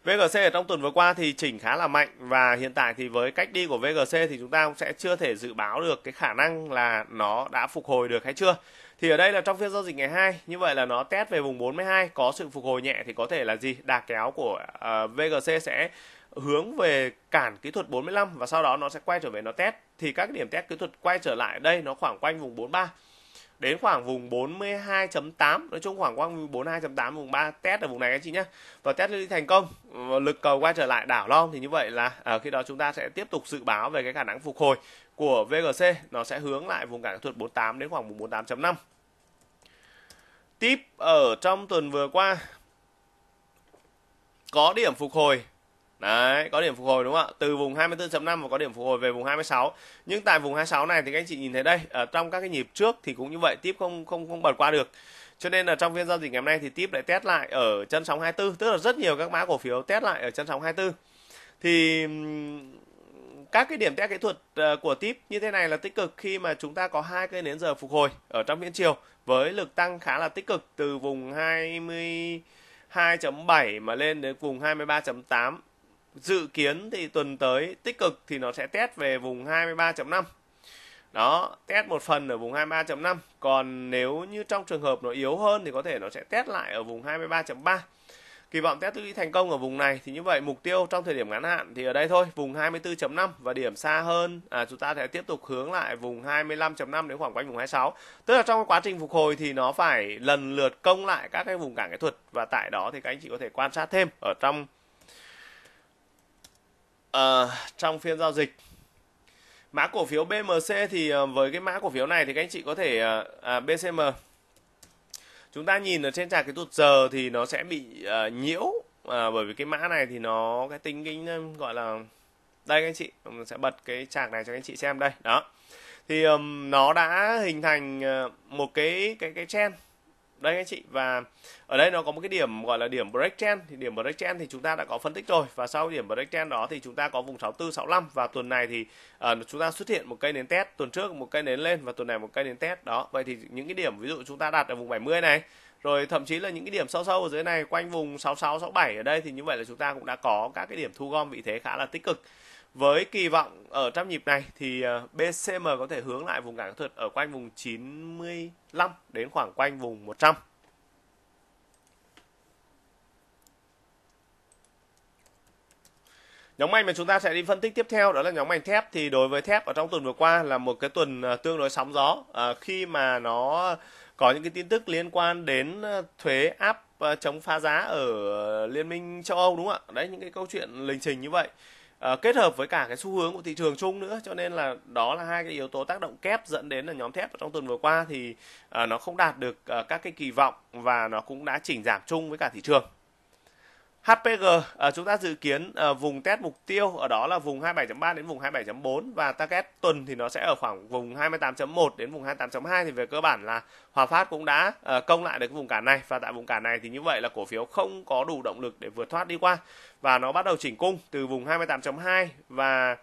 VGC ở trong tuần vừa qua thì chỉnh khá là mạnh và hiện tại thì với cách đi của VGC thì chúng ta cũng sẽ chưa thể dự báo được cái khả năng là nó đã phục hồi được hay chưa thì ở đây là trong phiên giao dịch ngày 2 như vậy là nó test về vùng 42 có sự phục hồi nhẹ thì có thể là gì đà kéo của uh, à, VGC sẽ hướng về cản kỹ thuật 45 và sau đó nó sẽ quay trở về nó test thì các điểm test kỹ thuật quay trở lại đây nó khoảng quanh vùng 43 đến khoảng vùng 42.8 nói chung khoảng quanh 42.8 vùng 3 test ở vùng này các chị nhé và test đi thành công lực cầu quay trở lại đảo lon thì như vậy là ở à, khi đó chúng ta sẽ tiếp tục dự báo về cái khả năng phục hồi của VGC nó sẽ hướng lại vùng cản kỹ thuật 48 đến khoảng vùng 48.5. Tiếp ở trong tuần vừa qua có điểm phục hồi. Đấy, có điểm phục hồi đúng không ạ? Từ vùng 24.5 và có điểm phục hồi về vùng 26. Nhưng tại vùng 26 này thì các anh chị nhìn thấy đây, ở trong các cái nhịp trước thì cũng như vậy, tiếp không không không bật qua được. Cho nên là trong phiên giao dịch ngày hôm nay thì tiếp lại test lại ở chân sóng 24, tức là rất nhiều các mã cổ phiếu test lại ở chân sóng 24. Thì các cái điểm test kỹ thuật ờ, của tip như thế này là tích cực khi mà chúng ta có hai cây nến giờ phục hồi ở trong phiên chiều với lực tăng khá là tích cực từ vùng 22.7 mà lên đến vùng 23.8 dự kiến thì tuần tới tích cực thì nó sẽ test về vùng 23.5 đó test một phần ở vùng 23.5 còn nếu như trong trường hợp nó yếu hơn thì có thể nó sẽ test lại ở vùng 23.3 Kỳ vọng test thành công ở vùng này thì như vậy mục tiêu trong thời điểm ngắn hạn thì ở đây thôi, vùng 24.5 và điểm xa hơn à, chúng ta sẽ tiếp tục hướng lại vùng 25.5 đến khoảng quanh vùng 26. Tức là trong quá trình phục hồi thì nó phải lần lượt công lại các cái vùng cản kỹ thuật và tại đó thì các anh chị có thể quan sát thêm ở trong uh, trong phiên giao dịch mã cổ phiếu BMC thì ờ, với cái mã cổ phiếu này thì các anh chị có thể ờ, à, BCM chúng ta nhìn ở trên trạc cái tuột giờ thì nó sẽ bị uh, nhiễu à, bởi vì cái mã này thì nó cái tính kinh gọi là đây các anh chị mình sẽ bật cái trạc này cho các anh chị xem đây đó thì um, nó đã hình thành ờ, một cái cái cái trend đây anh chị và ở đây nó có một cái điểm gọi là điểm break trend thì điểm break trend thì chúng ta đã có phân tích rồi và sau điểm break trend đó thì chúng ta có vùng 64 65 và tuần này thì uh, chúng ta xuất hiện một cây nến test tuần trước một cây nến lên và tuần này một cây nến test đó vậy thì những cái điểm ví dụ chúng ta đặt ở vùng 70 này rồi thậm chí là những cái điểm sâu sâu ở dưới này quanh vùng 66 67 ở đây thì như vậy là chúng ta cũng đã có các cái điểm thu gom vị thế khá là tích cực với kỳ vọng ở trong nhịp này thì ờ, BCM có thể hướng lại vùng cản kỹ thuật ở quanh vùng 95 đến khoảng quanh vùng 100. Nhóm ngành mà chúng ta sẽ đi phân tích tiếp theo đó là nhóm ngành thép thì đối với thép ở trong tuần vừa qua là một cái tuần ờ, tương đối sóng gió ờ, khi mà nó có những cái tin tức liên quan đến thuế áp chống phá giá ở liên minh châu Âu đúng không ạ? Đấy những cái câu chuyện lình trình như vậy Ờ, kết hợp với cả cái xu hướng của thị trường chung nữa cho nên là đó là hai cái yếu tố tác động kép dẫn đến là nhóm thép trong tuần vừa qua thì uh, nó không đạt được uh, các cái kỳ vọng và nó cũng đã chỉnh giảm chung với cả thị trường HPG ờ, chúng ta dự kiến ờ, vùng test mục tiêu ở đó là vùng 27.3 đến vùng 27.4 và target tuần thì nó sẽ ở khoảng vùng 28.1 đến vùng 28.2 thì về cơ bản là Hòa Phát cũng đã ờ, công lại được vùng cản này và tại vùng cản này thì như vậy là cổ phiếu không có đủ động lực để vượt thoát đi qua và nó bắt đầu chỉnh cung từ vùng 28.2 và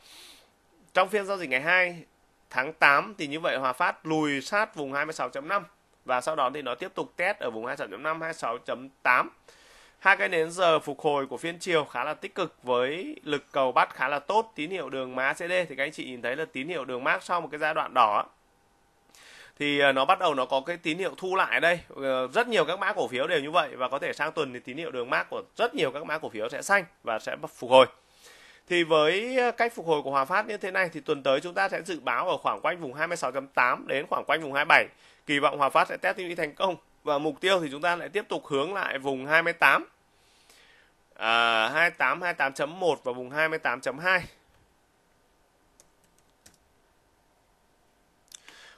trong phiên giao dịch ngày 2 tháng 8 thì như vậy Hòa Phát lùi sát vùng 26.5 và sau đó thì nó tiếp tục test ở vùng 26.5 26.8 hai cái nến giờ phục hồi của phiên chiều khá là tích cực với lực cầu bắt khá là tốt tín hiệu đường má CD thì các anh chị nhìn thấy là tín hiệu đường mát sau một cái giai đoạn đỏ thì à, nó bắt đầu nó có cái tín hiệu thu lại đây ờ, rất nhiều các mã cổ phiếu đều như vậy và có thể sang tuần thì tín hiệu đường mát của rất nhiều các mã cổ phiếu sẽ xanh và sẽ phục hồi thì với cách phục hồi của Hòa Phát như thế này thì tuần tới chúng ta sẽ dự báo ở khoảng quanh vùng 26.8 đến khoảng quanh vùng 27 kỳ vọng Hòa Phát sẽ test đi thành công và mục tiêu thì chúng ta lại tiếp tục hướng lại vùng 28 28 à, 28.1 và vùng 28.2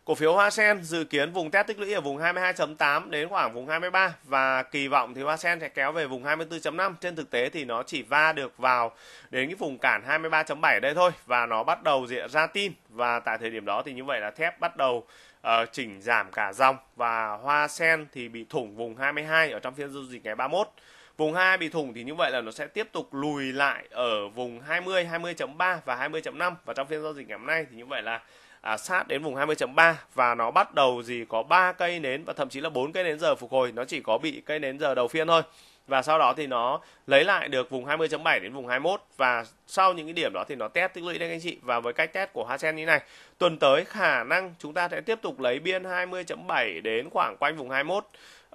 Cổ phiếu Hoa Sen dự kiến vùng test tích lũy ở vùng 22.8 đến khoảng vùng 23 và kỳ vọng thì Hoa Sen sẽ kéo về vùng 24.5. Trên thực tế thì nó chỉ va được vào đến cái vùng cản 23.7 đây thôi và nó bắt đầu diện ra tin và tại thời điểm đó thì như vậy là thép bắt đầu uh, chỉnh giảm cả dòng và Hoa Sen thì bị thủng vùng 22 ở trong phiên giao dịch ngày 31. Vùng 2 bị thủng thì như vậy là nó sẽ tiếp tục lùi lại ở vùng 20, 20.3 và 20.5 và trong phiên giao dịch ngày hôm nay thì như vậy là à, sát đến vùng 20.3 và nó bắt đầu gì có 3 cây nến và thậm chí là 4 cây nến giờ phục hồi, nó chỉ có bị cây nến giờ đầu phiên thôi. Và sau đó thì nó lấy lại được vùng 20.7 đến vùng 21 và sau những cái điểm đó thì nó test tích lũy đây anh chị và với cách test của Hasen như này, tuần tới khả năng chúng ta sẽ tiếp tục lấy biên 20.7 đến khoảng quanh vùng 21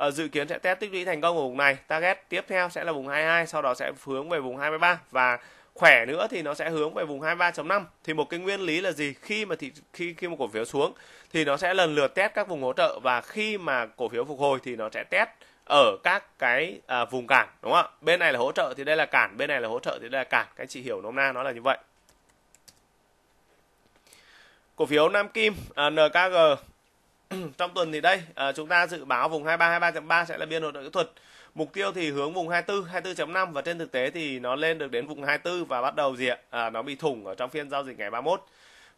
uh, dự kiến sẽ test tích lũy thành công ở vùng này target tiếp theo sẽ là vùng 22 sau đó sẽ hướng về vùng 23 và khỏe nữa thì nó sẽ hướng về vùng 23.5 thì một cái nguyên lý là gì khi mà thị khi khi một cổ phiếu xuống thì nó sẽ lần lượt test các vùng hỗ trợ và khi mà cổ phiếu phục hồi thì nó sẽ test ở các cái à, vùng cản đúng không ạ bên này là hỗ trợ thì đây là cản bên này là hỗ trợ thì đây là cản các anh chị hiểu nôm na nó là như vậy cổ phiếu Nam Kim à, NKG trong tuần thì đây à, chúng ta dự báo vùng 23 23.3 sẽ là biên độ kỹ thuật mục tiêu thì hướng vùng 24 24.5 và trên thực tế thì nó lên được đến vùng 24 và bắt đầu gì ạ à, nó bị thủng ở trong phiên giao dịch ngày 31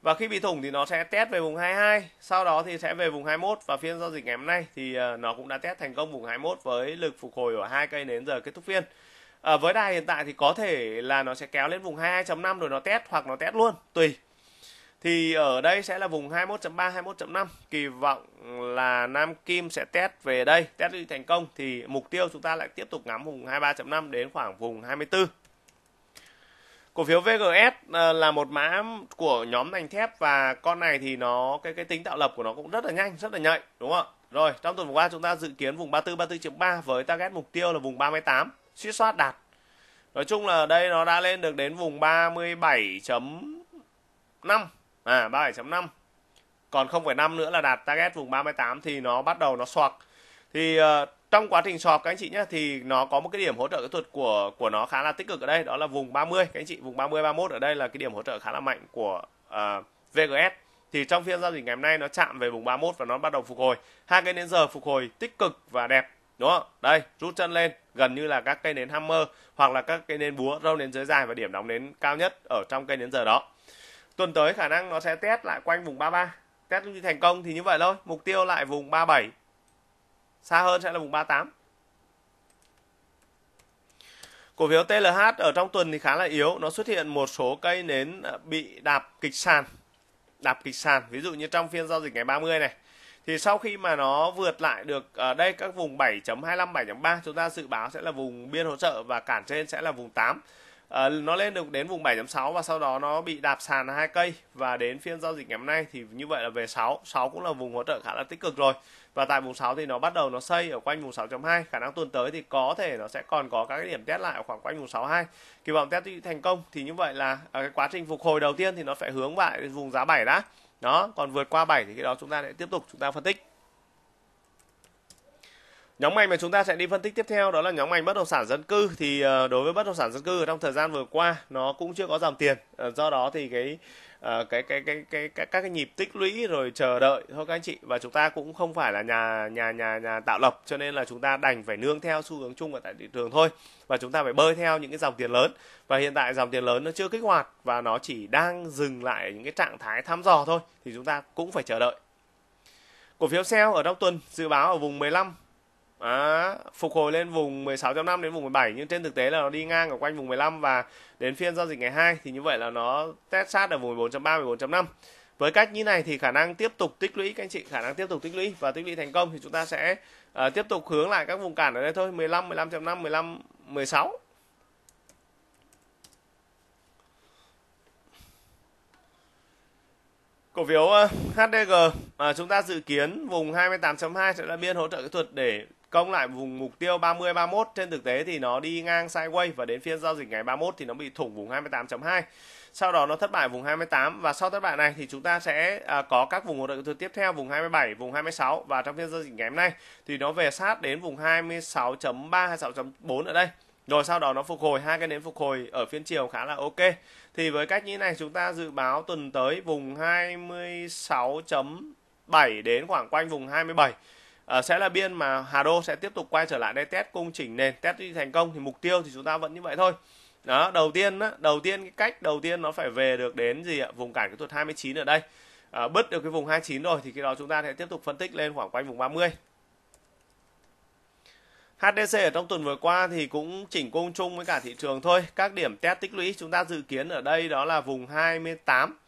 và khi bị thủng thì nó sẽ test về vùng 22 sau đó thì sẽ về vùng 21 và phiên giao dịch ngày hôm nay thì à, nó cũng đã test thành công vùng 21 với lực phục hồi ở hai cây đến giờ kết thúc phiên à, với đài hiện tại thì có thể là nó sẽ kéo lên vùng 22.5 rồi nó test hoặc nó test luôn tùy thì ở đây sẽ là vùng 21.3 21.5 kỳ vọng là Nam Kim sẽ test về đây test đi thành công thì mục tiêu chúng ta lại tiếp tục ngắm vùng 23.5 đến khoảng vùng 24 cổ phiếu VGS ờ, là một mã của nhóm ngành thép và con này thì nó cái cái tính tạo lập của nó cũng rất là nhanh rất là nhạy đúng không ạ rồi trong tuần vừa qua chúng ta dự kiến vùng 34 34.3 với target mục tiêu là vùng 38 suýt soát đạt nói chung là đây nó đã lên được đến vùng 37.5 à 37.5 còn 0,5 nữa là đạt target vùng 38 thì nó bắt đầu nó xoạc thì uh, trong quá trình xoạc các anh chị nhé thì nó có một cái điểm hỗ trợ kỹ thuật của của nó khá là tích cực ở đây đó là vùng 30 các anh chị vùng 30 31 ở đây là cái điểm hỗ trợ khá là mạnh của uh, ờ, VGS thì trong phiên giao dịch ngày hôm nay nó chạm về vùng 31 và nó bắt đầu phục hồi hai cây nến giờ phục hồi tích cực và đẹp đúng không đây rút chân lên gần như là các cây nến hammer hoặc là các cây nến búa râu nến dưới dài và điểm đóng nến cao nhất ở trong cây nến giờ đó tuần tới khả năng nó sẽ test lại quanh vùng 33 test như thành công thì như vậy thôi mục tiêu lại vùng 37 xa hơn sẽ là vùng 38 cổ phiếu TLH ở trong tuần thì khá là yếu nó xuất hiện một số cây nến ờ, bị đạp kịch sàn đạp kịch sàn ví dụ như trong phiên giao dịch ngày 30 này thì sau khi mà nó vượt lại được ở ờ, đây các vùng 7.25 7.3 chúng ta dự báo sẽ là vùng biên hỗ trợ và cản trên sẽ là vùng 8 À, nó lên được đến vùng 7.6 và sau đó nó bị đạp sàn hai cây và đến phiên giao dịch ngày hôm nay thì như vậy là về 6 6 cũng là vùng hỗ trợ khá là tích cực rồi và tại vùng 6 thì nó bắt đầu nó xây ở quanh vùng 6.2 khả năng tuần tới thì có thể nó sẽ còn có các cái điểm test lại ở khoảng quanh vùng 62 kỳ vọng test thành công thì như vậy là à, cái quá trình phục hồi đầu tiên thì nó phải hướng lại vùng giá 7 đã đó còn vượt qua 7 thì cái đó chúng ta sẽ tiếp tục chúng ta phân tích Nhóm ngành mà chúng ta sẽ đi phân tích tiếp theo đó là nhóm ngành bất động sản dân cư thì ờ, đối với bất động sản dân cư trong thời gian vừa qua nó cũng chưa có dòng tiền. Ờ, do đó thì cái ờ, cái cái cái cái, cái các cái nhịp tích lũy rồi chờ đợi thôi các anh chị và chúng ta cũng không phải là nhà nhà nhà nhà tạo lập cho nên là chúng ta đành phải nương theo xu hướng chung ở tại thị trường thôi và chúng ta phải bơi theo những cái dòng tiền lớn và hiện tại dòng tiền lớn nó chưa kích hoạt và nó chỉ đang dừng lại những cái trạng thái thăm dò thôi thì chúng ta cũng phải chờ đợi Cổ phiếu sell ở trong tuần dự báo ở vùng 15 đó, phục hồi lên vùng 16.5 đến vùng 17 nhưng trên thực tế là nó đi ngang ở quanh vùng 15 và đến phiên giao dịch ngày 2 thì như vậy là nó test sát ở vùng 14.3 14.5. Với cách như này thì khả năng tiếp tục tích lũy các anh chị, khả năng tiếp tục tích lũy và tích lũy thành công thì chúng ta sẽ uh, tiếp tục hướng lại các vùng cản ở đây thôi, 15 15.5 15 16. Cổ phiếu ờ, HDG à, ờ, chúng ta dự kiến vùng 28.2 sẽ là biên hỗ trợ kỹ thuật để công lại vùng mục tiêu 30 31 trên thực tế thì nó đi ngang sideways và đến phiên giao dịch ngày 31 thì nó bị thủng vùng 28.2 sau đó nó thất bại vùng 28 và sau thất bại này thì chúng ta sẽ à, có các vùng hỗ trợ tiếp theo vùng 27, vùng 26 và trong phiên giao dịch ngày hôm nay thì nó về sát đến vùng 26.3 26.4 ở đây. Rồi sau đó nó phục hồi hai cái nến phục hồi ở phiên chiều khá là ok. Thì với cách như này chúng ta dự báo tuần tới vùng 26.7 đến khoảng quanh vùng 27 uh, sẽ là biên mà Hà Đô sẽ tiếp tục quay trở lại đây test cung chỉnh nền test thành công thì mục tiêu thì chúng ta vẫn như vậy thôi đó đầu tiên đó, đầu tiên cái cách đầu tiên nó phải về được đến gì ạ vùng cản kỹ thuật 29 ở đây à, bứt được cái vùng 29 rồi thì khi đó chúng ta sẽ tiếp tục phân tích lên khoảng quanh vùng 30 HDC ở trong tuần vừa qua thì cũng chỉnh cung chung với cả thị trường thôi các điểm test tích lũy chúng ta dự kiến ở đây đó là vùng 28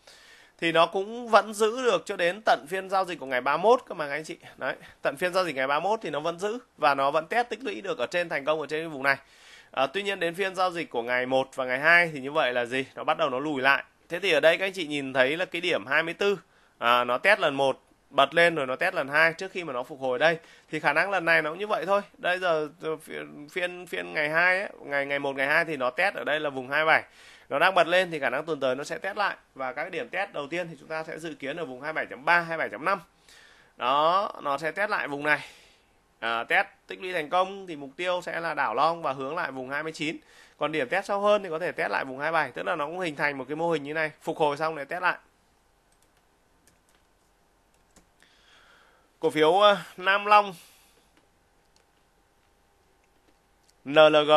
thì nó cũng vẫn giữ được cho đến tận phiên giao dịch của ngày 31 các mà các anh chị. Đấy, tận phiên giao dịch ngày 31 thì nó vẫn giữ và nó vẫn test tích lũy được ở trên thành công ở trên cái vùng này. À, tuy nhiên đến phiên giao dịch của ngày 1 và ngày 2 thì như vậy là gì? Nó bắt đầu nó lùi lại. Thế thì ở đây các anh chị nhìn thấy là cái điểm 24 à, nó test lần 1 bật lên rồi nó test lần hai trước khi mà nó phục hồi đây thì khả năng lần này nó cũng như vậy thôi. Đây giờ phiên phiên ngày hai ngày ngày một ngày hai thì nó test ở đây là vùng 27 nó đang bật lên thì khả năng tuần tới nó sẽ test lại và các điểm test đầu tiên thì chúng ta sẽ dự kiến ở vùng 27.3 27.5 đó nó sẽ test lại vùng này à, test tích lũy thành công thì mục tiêu sẽ là đảo long và hướng lại vùng 29 còn điểm test sâu hơn thì có thể test lại vùng 27 tức là nó cũng hình thành một cái mô hình như này phục hồi xong để test lại cổ phiếu ờ, Nam Long NLG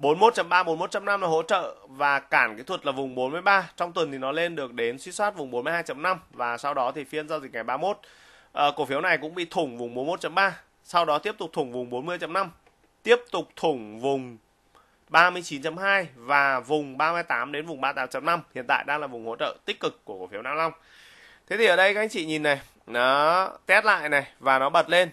41.3, 41.5 là hỗ trợ và cản kỹ thuật là vùng 43. Trong tuần thì nó lên được đến suy soát vùng 42.5 và sau đó thì phiên giao dịch ngày 31 à, ờ, cổ phiếu này cũng bị thủng vùng 41.3, sau đó tiếp tục thủng vùng 40.5, tiếp tục thủng vùng 39.2 và vùng 38 đến vùng 38.5 hiện tại đang là vùng hỗ trợ tích cực của cổ phiếu Nam Long. Thế thì ở đây các anh chị nhìn này, nó test lại này và nó bật lên.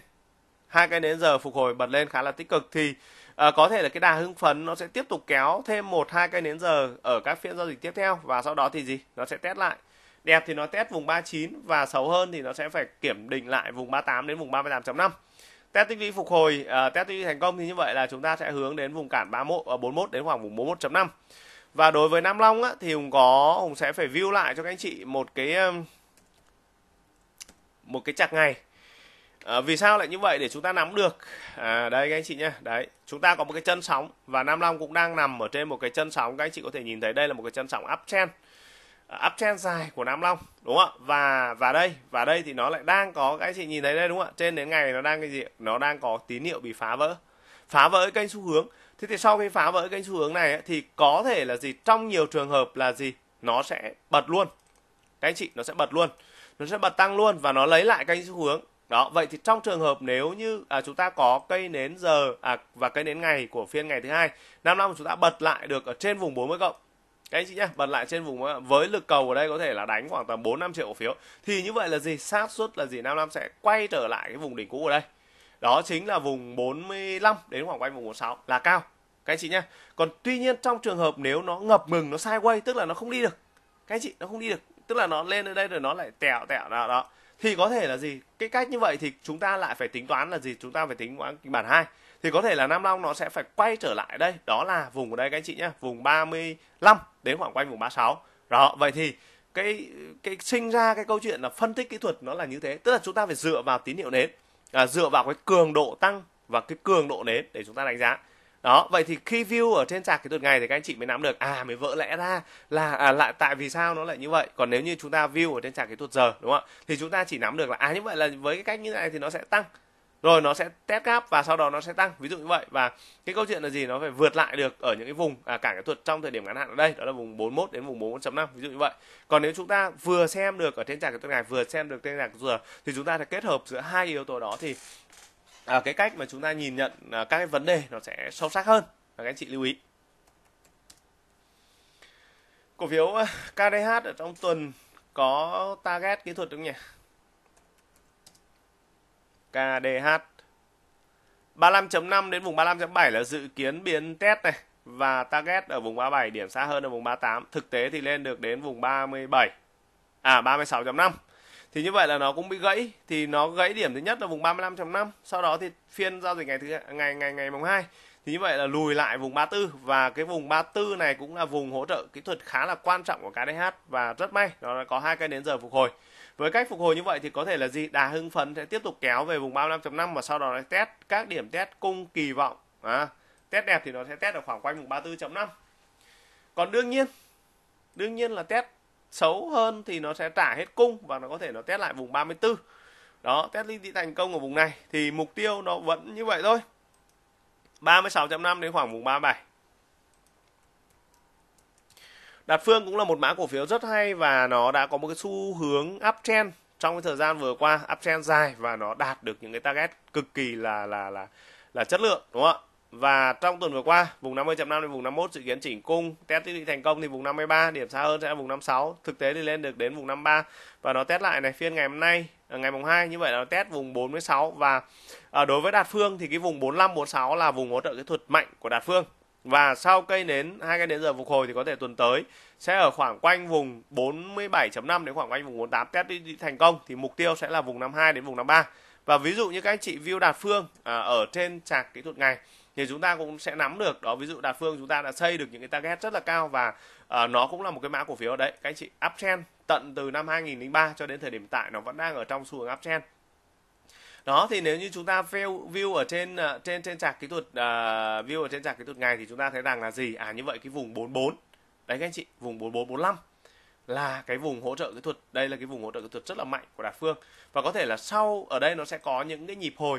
Hai cái đến giờ phục hồi bật lên khá là tích cực thì à, có thể là cái đà hưng phấn nó sẽ tiếp tục kéo thêm một hai cây nến giờ ở các phiên giao dịch tiếp theo và sau đó thì gì nó sẽ test lại đẹp thì nó test vùng 39 và xấu hơn thì nó sẽ phải kiểm định lại vùng 38 đến vùng 38.5 test tích lũy phục hồi uh, test tích lũy thành công thì như vậy là chúng ta sẽ hướng đến vùng cản 31 uh, 41 đến khoảng vùng 41.5 và đối với Nam Long á, thì Hùng có Hùng sẽ phải view lại cho các anh chị một cái một cái chặt ngày à, vì sao lại như vậy để chúng ta nắm được à, đây các anh chị nhé đấy chúng ta có một cái chân sóng và Nam Long cũng đang nằm ở trên một cái chân sóng các anh chị có thể nhìn thấy đây là một cái chân sóng uptrend uh, ờ, uptrend dài của Nam Long đúng không ạ và và đây và đây thì nó lại đang có các anh chị nhìn thấy đây đúng không ạ trên đến ngày nó đang cái gì nó đang có tín hiệu bị phá vỡ phá vỡ kênh xu hướng thế thì sau khi phá vỡ kênh xu hướng này thì có thể là gì trong nhiều trường hợp là gì nó sẽ bật luôn các anh chị nó sẽ bật luôn nó sẽ bật tăng luôn và nó lấy lại kênh xu hướng đó vậy thì trong trường hợp nếu như à, chúng ta có cây nến giờ à, và cây nến ngày của phiên ngày thứ hai năm năm chúng ta bật lại được ở trên vùng 40 cộng các anh chị nhé bật lại trên vùng à, với lực cầu ở đây có thể là đánh khoảng tầm bốn năm triệu cổ phiếu thì như vậy là gì xác suất là gì năm năm sẽ quay trở lại cái vùng đỉnh cũ ở đây đó chính là vùng 45 đến khoảng quanh vùng 46 là cao các anh chị nhé. còn tuy nhiên trong trường hợp nếu nó ngập ngừng nó sideways tức là nó không đi được các anh chị nó không đi được tức là nó lên ở đây rồi nó lại tẹo tẹo đó đó thì có thể là gì cái cách như vậy thì chúng ta lại phải tính toán là gì chúng ta phải tính toán kịch bản hai thì có thể là Nam Long nó sẽ phải quay trở lại đây đó là vùng của đây các anh chị nhé vùng 35 đến khoảng quanh vùng 36 đó vậy thì cái cái sinh ra cái câu chuyện là phân tích kỹ thuật nó là như thế tức là chúng ta phải dựa vào tín hiệu nến à, dựa vào cái cường độ tăng và cái cường độ nến để chúng ta đánh giá đó vậy thì khi view ở trên sạc cái thuật ngày thì các anh chị mới nắm được à mới vỡ lẽ ra là à, lại tại vì sao nó lại như vậy còn nếu như chúng ta view ở trên sạc cái thuật giờ đúng không thì chúng ta chỉ nắm được là à như vậy là với cái cách như này thì nó sẽ tăng rồi nó sẽ test gap và sau đó nó sẽ tăng ví dụ như vậy và cái câu chuyện là gì nó phải vượt lại được ở những cái vùng à, cản kỹ thuật trong thời điểm ngắn hạn ở đây đó là vùng 41 đến vùng 41.5 ví dụ như vậy còn nếu chúng ta vừa xem được ở trên sàn cái thuật ngày vừa xem được trên sàn kỹ thuật thì chúng ta sẽ kết hợp giữa hai yếu tố đó thì à, cái cách mà chúng ta nhìn nhận à, các cái vấn đề nó sẽ sâu sắc hơn và các anh chị lưu ý cổ phiếu à, KDH ở trong tuần có target kỹ thuật đúng không nhỉ KDH 35.5 đến vùng 35.7 là dự kiến biến test này và target ở vùng 37 điểm xa hơn ở vùng 38 thực tế thì lên được đến vùng 37 à 36.5 thì như vậy là nó cũng bị gãy thì nó gãy điểm thứ nhất là vùng 35.5 sau đó thì phiên giao dịch ngày thứ ngày ngày ngày mùng 2 thì như vậy là lùi lại vùng 34 và cái vùng 34 này cũng là vùng hỗ trợ kỹ thuật khá là quan trọng của KDH và rất may nó có hai cây đến giờ phục hồi với cách phục hồi như vậy thì có thể là gì đà hưng phấn sẽ tiếp tục kéo về vùng 35.5 và sau đó lại test các điểm test cung kỳ vọng à, test đẹp thì nó sẽ test ở khoảng quanh vùng 34.5 còn đương nhiên đương nhiên là test xấu hơn thì nó sẽ trả hết cung và nó có thể nó test lại vùng 34 đó test ly thị thành công ở vùng này thì mục tiêu nó vẫn như vậy thôi 36.5 đến khoảng vùng 37 Đạt Phương cũng là một mã cổ phiếu rất hay và nó đã có một cái xu hướng uptrend trong cái thời gian vừa qua uptrend dài và nó đạt được những cái target cực kỳ là là là là chất lượng đúng không ạ và trong tuần vừa qua, vùng 50.5 đến vùng 51 dự kiến chỉnh cung, test thiết bị thành công thì vùng 53, điểm xa hơn sẽ là vùng 56, thực tế thì lên được đến vùng 53 và nó test lại này phiên ngày hôm nay ờ, ngày mùng 2 như vậy là nó test vùng 46 và à, đối với Đạt Phương thì cái vùng 45 46 là vùng hỗ trợ kỹ thuật mạnh của Đạt Phương. Và sau cây nến hai cây nến giờ phục hồi thì có thể tuần tới sẽ ở khoảng quanh vùng 47.5 đến khoảng quanh vùng 48 test đi, đi thành công thì mục tiêu sẽ là vùng 52 đến vùng 53. Và ví dụ như các anh chị view Đạt Phương à, ở trên chạc kỹ thuật ngày thì chúng ta cũng sẽ nắm được đó ví dụ đạt phương chúng ta đã xây được những cái target rất là cao và uh, nó cũng là một cái mã cổ phiếu đấy các anh chị uptrend tận từ năm 2003 cho đến thời điểm tại nó vẫn đang ở trong xu hướng uptrend đó thì nếu như chúng ta view, view ở trên ờ, trên trên chart kỹ thuật uh, view ở trên chart kỹ thuật ngày thì chúng ta thấy rằng là gì à như vậy cái vùng 44 đấy các anh chị vùng 4445 là cái vùng hỗ trợ kỹ thuật đây là cái vùng hỗ trợ kỹ thuật rất là mạnh của đạt phương và có thể là sau ở đây nó sẽ có những cái nhịp hồi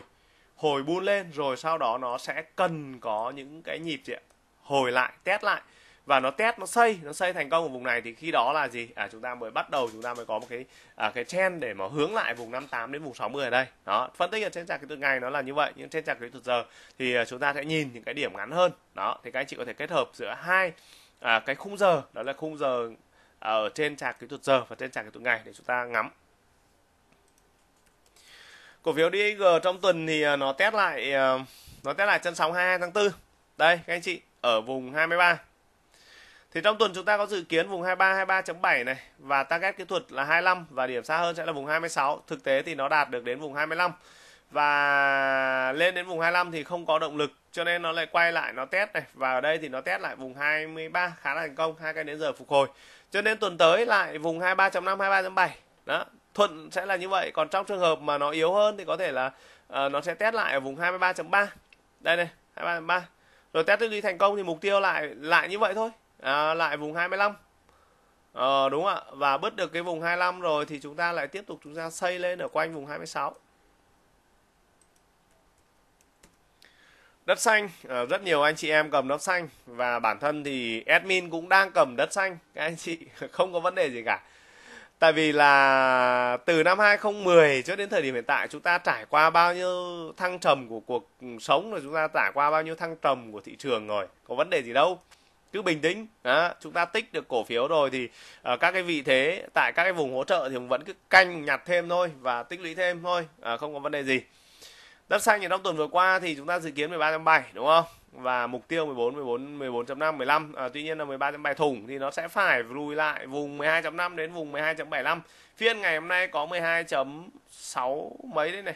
hồi buôn lên rồi sau đó nó sẽ cần có những cái nhịp gì ạ hồi lại test lại và nó test nó xây nó xây thành công ở vùng này thì khi đó là gì à chúng ta mới bắt đầu chúng ta mới có một cái à, cái chen để mà hướng lại vùng 58 đến vùng 60 ở đây đó phân tích ở trên chart kỹ thuật ngày nó là như vậy nhưng trên chart kỹ thuật giờ thì à, chúng ta sẽ nhìn những cái điểm ngắn hơn đó thì các anh chị có thể kết hợp giữa hai à, cái khung giờ đó là khung giờ à, ở trên chart kỹ thuật giờ và trên chart kỹ thuật ngày để chúng ta ngắm cổ phiếu Dg trong tuần thì à, nó test lại à, nó test lại chân sóng 22 tháng 4 đây các anh chị ở vùng 23 thì trong tuần chúng ta có dự kiến vùng 23 23.7 này và target kỹ thuật là 25 và điểm xa hơn sẽ là vùng 26 thực tế thì nó đạt được đến vùng 25 và lên đến vùng 25 thì không có động lực cho nên nó lại quay lại nó test này và ở đây thì nó test lại vùng 23 khá là thành công hai cái đến giờ phục hồi cho nên tuần tới lại vùng 23.5 23.7 đó thuận sẽ là như vậy còn trong trường hợp mà nó yếu hơn thì có thể là uh, nó sẽ test lại ở vùng 23.3 đây này 23.3 rồi test tư duy thành công thì mục tiêu lại lại như vậy thôi à, lại vùng 25 ờ, à, đúng ạ và bứt được cái vùng 25 rồi thì chúng ta lại tiếp tục chúng ta xây lên ở quanh vùng 26 đất xanh à, rất nhiều anh chị em cầm đất xanh và bản thân thì admin cũng đang cầm đất xanh các anh chị không có vấn đề gì cả tại vì là từ năm 2010 cho đến thời điểm hiện tại chúng ta trải qua bao nhiêu thăng trầm của cuộc sống rồi chúng ta trải qua bao nhiêu thăng trầm của thị trường rồi có vấn đề gì đâu cứ bình tĩnh đó, chúng ta tích được cổ phiếu rồi thì ở ờ, các cái vị thế tại các cái vùng hỗ trợ thì vẫn cứ canh nhặt thêm thôi và tích lũy thêm thôi à, không có vấn đề gì Đất xanh thì trong tuần vừa qua thì chúng ta dự kiến 13.7 đúng không? Và mục tiêu 14 14 14.5 15. À, tuy nhiên là 13.7 thủng thì nó sẽ phải lùi lại vùng 12.5 đến vùng 12.75. Phiên ngày hôm nay có 12.6 mấy đấy này.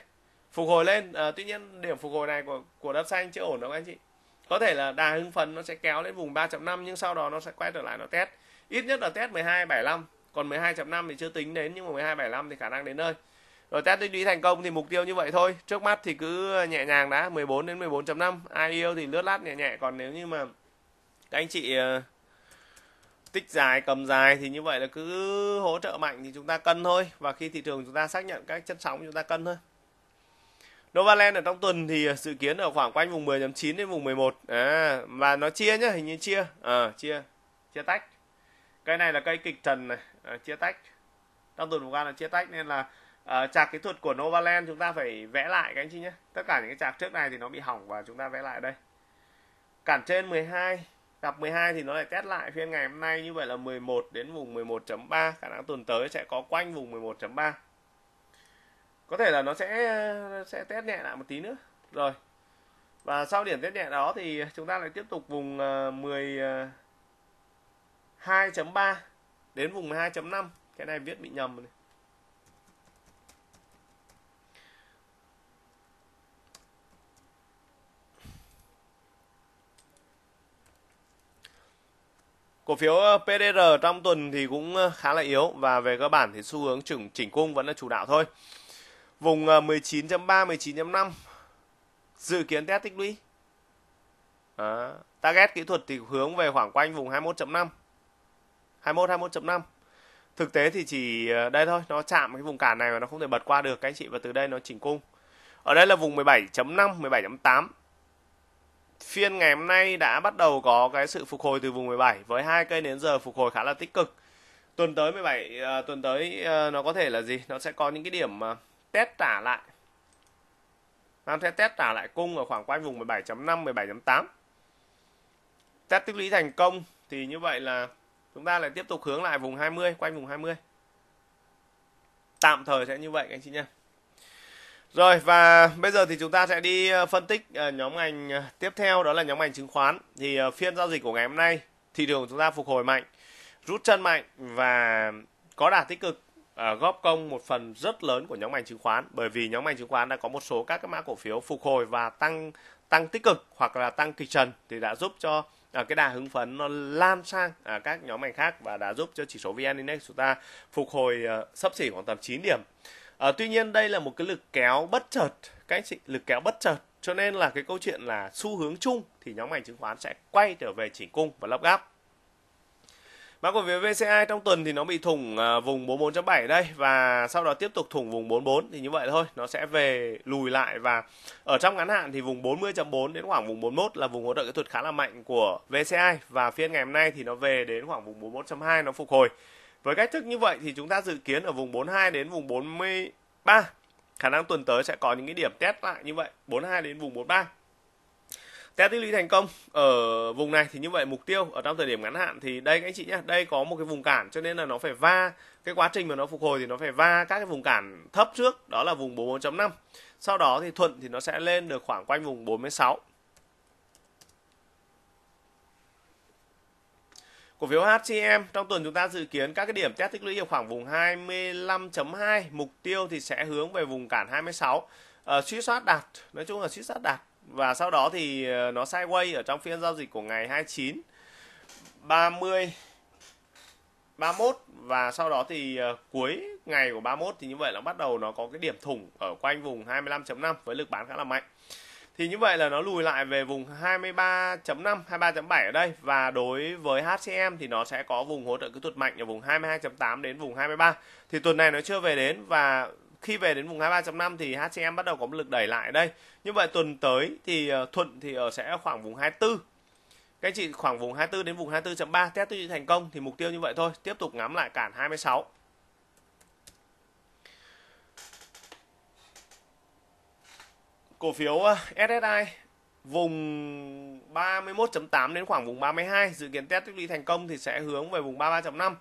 Phục hồi lên, à, tuy nhiên điểm phục hồi này của của đất xanh chưa ổn đâu anh chị. Có thể là đà hưng phấn nó sẽ kéo lên vùng 3.5 nhưng sau đó nó sẽ quay trở lại nó test. Ít nhất là test 12.75, còn 12.5 thì chưa tính đến nhưng mà 12.75 thì khả năng đến nơi rồi test tích lũy thành công thì mục tiêu như vậy thôi trước mắt thì cứ nhẹ nhàng đã 14 đến 14.5 ai yêu thì lướt lát nhẹ nhẹ còn nếu như mà các anh chị ờ, tích dài cầm dài thì như vậy là cứ hỗ trợ mạnh thì chúng ta cân thôi và khi thị trường chúng ta xác nhận các chất sóng chúng ta cân thôi Novaland ở trong tuần thì dự kiến ở khoảng quanh vùng 10.9 đến vùng 11 à, và nó chia nhá hình như chia à, chia chia tách cây này là cây kịch trần này à, chia tách trong tuần vừa qua là chia tách nên là uh, chạc kỹ thuật của Novaland chúng ta phải vẽ lại các anh chị nhé tất cả những cái chạc trước này thì nó bị hỏng và chúng ta vẽ lại đây cản trên 12 cặp 12 thì nó lại test lại phiên ngày hôm nay như vậy là 11 đến vùng 11.3 khả năng tuần tới sẽ có quanh vùng 11.3 có thể là nó sẽ sẽ test nhẹ lại một tí nữa rồi và sau điểm test nhẹ đó thì chúng ta lại tiếp tục vùng 12.3 ờ, ờ, đến vùng 12.5 cái này viết bị nhầm này Cổ phiếu ờ, PDR trong tuần thì cũng ờ, khá là yếu và về cơ bản thì xu hướng chỉnh chỉnh cung vẫn là chủ đạo thôi. Vùng 19.3 ờ, 19.5 dự kiến test tích lũy. À, target kỹ thuật thì hướng về khoảng quanh vùng 21.5. 21 21.5. Thực tế thì chỉ đây thôi, nó chạm cái vùng cản này và nó không thể bật qua được các anh chị và từ đây nó chỉnh cung. Ở đây là vùng 17.5 17.8 phiên ngày hôm nay đã bắt đầu có cái sự phục hồi từ vùng 17 với hai cây đến giờ phục hồi khá là tích cực tuần tới 17 à, ờ, tuần tới à, nó có thể là gì nó sẽ có những cái điểm à, test trả lại Nam sẽ test trả lại cung ở khoảng quanh vùng 17.5 17.8 test tích lũy thành công thì như vậy là chúng ta lại tiếp tục hướng lại vùng 20 quanh vùng 20 tạm thời sẽ như vậy các anh chị nhé rồi và bây giờ thì chúng ta sẽ đi ờ, phân tích ờ, nhóm ngành ờ, tiếp theo đó là nhóm ngành chứng khoán. Thì phiên giao dịch của ngày hôm nay thị trường chúng ta phục hồi mạnh, rút chân mạnh và có đà tích cực góp công một phần rất lớn của nhóm ngành chứng khoán bởi vì nhóm ngành chứng khoán đã có một số các cái mã cổ phiếu phục hồi và tăng tăng tích cực hoặc là tăng kịch trần thì đã giúp cho cái đà hứng phấn nó lan sang các nhóm ngành khác và đã giúp cho chỉ số VN Index chúng ta phục hồi à, sấp xỉ khoảng tầm 9 điểm à, tuy nhiên đây là một cái lực kéo bất chợt các anh chị lực kéo bất chợt cho nên là cái câu chuyện là xu hướng chung thì nhóm ngành chứng khoán sẽ quay trở về chỉnh cung và lắp gáp Mã cổ phiếu VCI trong tuần thì nó bị thủng ờ, vùng 44.7 đây và sau đó tiếp tục thủng vùng 44 thì như vậy thôi, nó sẽ về lùi lại và ở trong ngắn hạn thì vùng 40.4 đến khoảng vùng 41 là vùng hỗ trợ kỹ thuật khá là mạnh của VCI và phiên ngày hôm nay thì nó về đến khoảng vùng 41.2 nó phục hồi. Với cách thức như vậy thì chúng ta dự kiến ở vùng 42 đến vùng 43 khả năng tuần tới sẽ có những cái điểm test lại như vậy 42 đến vùng 43 test tích lũy thành công ở vùng này thì như vậy mục tiêu ở trong thời điểm ngắn hạn thì đây các anh chị nhé đây có một cái vùng cản cho nên là nó phải va cái quá trình mà nó phục hồi thì nó phải va các cái vùng cản thấp trước đó là vùng 44.5 sau đó thì thuận thì nó sẽ lên được khoảng quanh vùng 46 Cổ phiếu HCM trong tuần chúng ta dự kiến các cái điểm test tích lũy ở khoảng vùng 25.2, mục tiêu thì sẽ hướng về vùng cản 26. Ờ, suy soát đạt, nói chung là suy soát đạt và sau đó thì ờ, nó sideways ở trong phiên giao dịch của ngày 29 30 31 và sau đó thì ờ, cuối ngày của 31 thì như vậy là bắt đầu nó có cái điểm thủng ở quanh vùng 25.5 với lực bán khá là mạnh thì như vậy là nó lùi lại về vùng 23.5 23.7 ở đây và đối với HCM thì nó sẽ có vùng hỗ trợ kỹ thuật mạnh ở vùng 22.8 đến vùng 23 thì tuần này nó chưa về đến và khi về đến vùng 23.5 thì HCM bắt đầu có một lực đẩy lại đây như vậy tuần tới thì ờ, Thuận thì ờ, ở sẽ khoảng vùng 24 cái chị khoảng vùng 24 đến vùng 24.3 test tư thành công thì mục tiêu như vậy thôi tiếp tục ngắm lại cản 26 cổ phiếu à, SSI vùng 31.8 đến khoảng vùng 32 dự kiến test tích lũy thành công thì sẽ hướng về vùng 33.5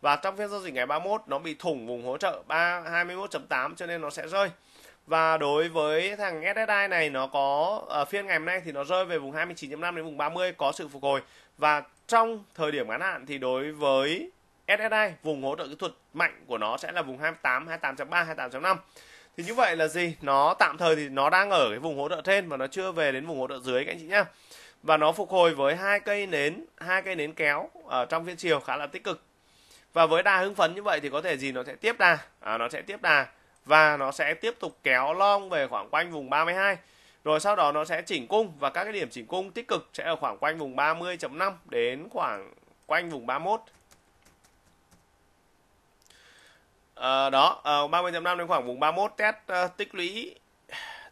và trong phiên giao dịch ngày 31 nó bị thủng vùng hỗ trợ 321.8 cho nên nó sẽ rơi và đối với thằng SSI này nó có ở à, phiên ngày hôm nay thì nó rơi về vùng 29.5 đến vùng 30 có sự phục hồi và trong thời điểm ngắn hạn thì đối với SSI vùng hỗ trợ kỹ thuật mạnh của nó sẽ là vùng 28 28.3 28.5 thì như vậy là gì nó tạm thời thì nó đang ở cái vùng hỗ trợ trên và nó chưa về đến vùng hỗ trợ dưới các anh chị nhá và nó phục hồi với hai cây nến hai cây nến kéo ở trong phiên chiều khá là tích cực và với đà hưng phấn như vậy thì có thể gì nó sẽ tiếp đà à, nó sẽ tiếp đà và nó sẽ tiếp tục kéo long về khoảng quanh vùng 32 rồi sau đó nó sẽ chỉnh cung và các cái điểm chỉnh cung tích cực sẽ ở khoảng quanh vùng 30.5 đến khoảng quanh vùng 31 à, đó à, ờ, 30 năm đến khoảng vùng 31 test uh, tích lũy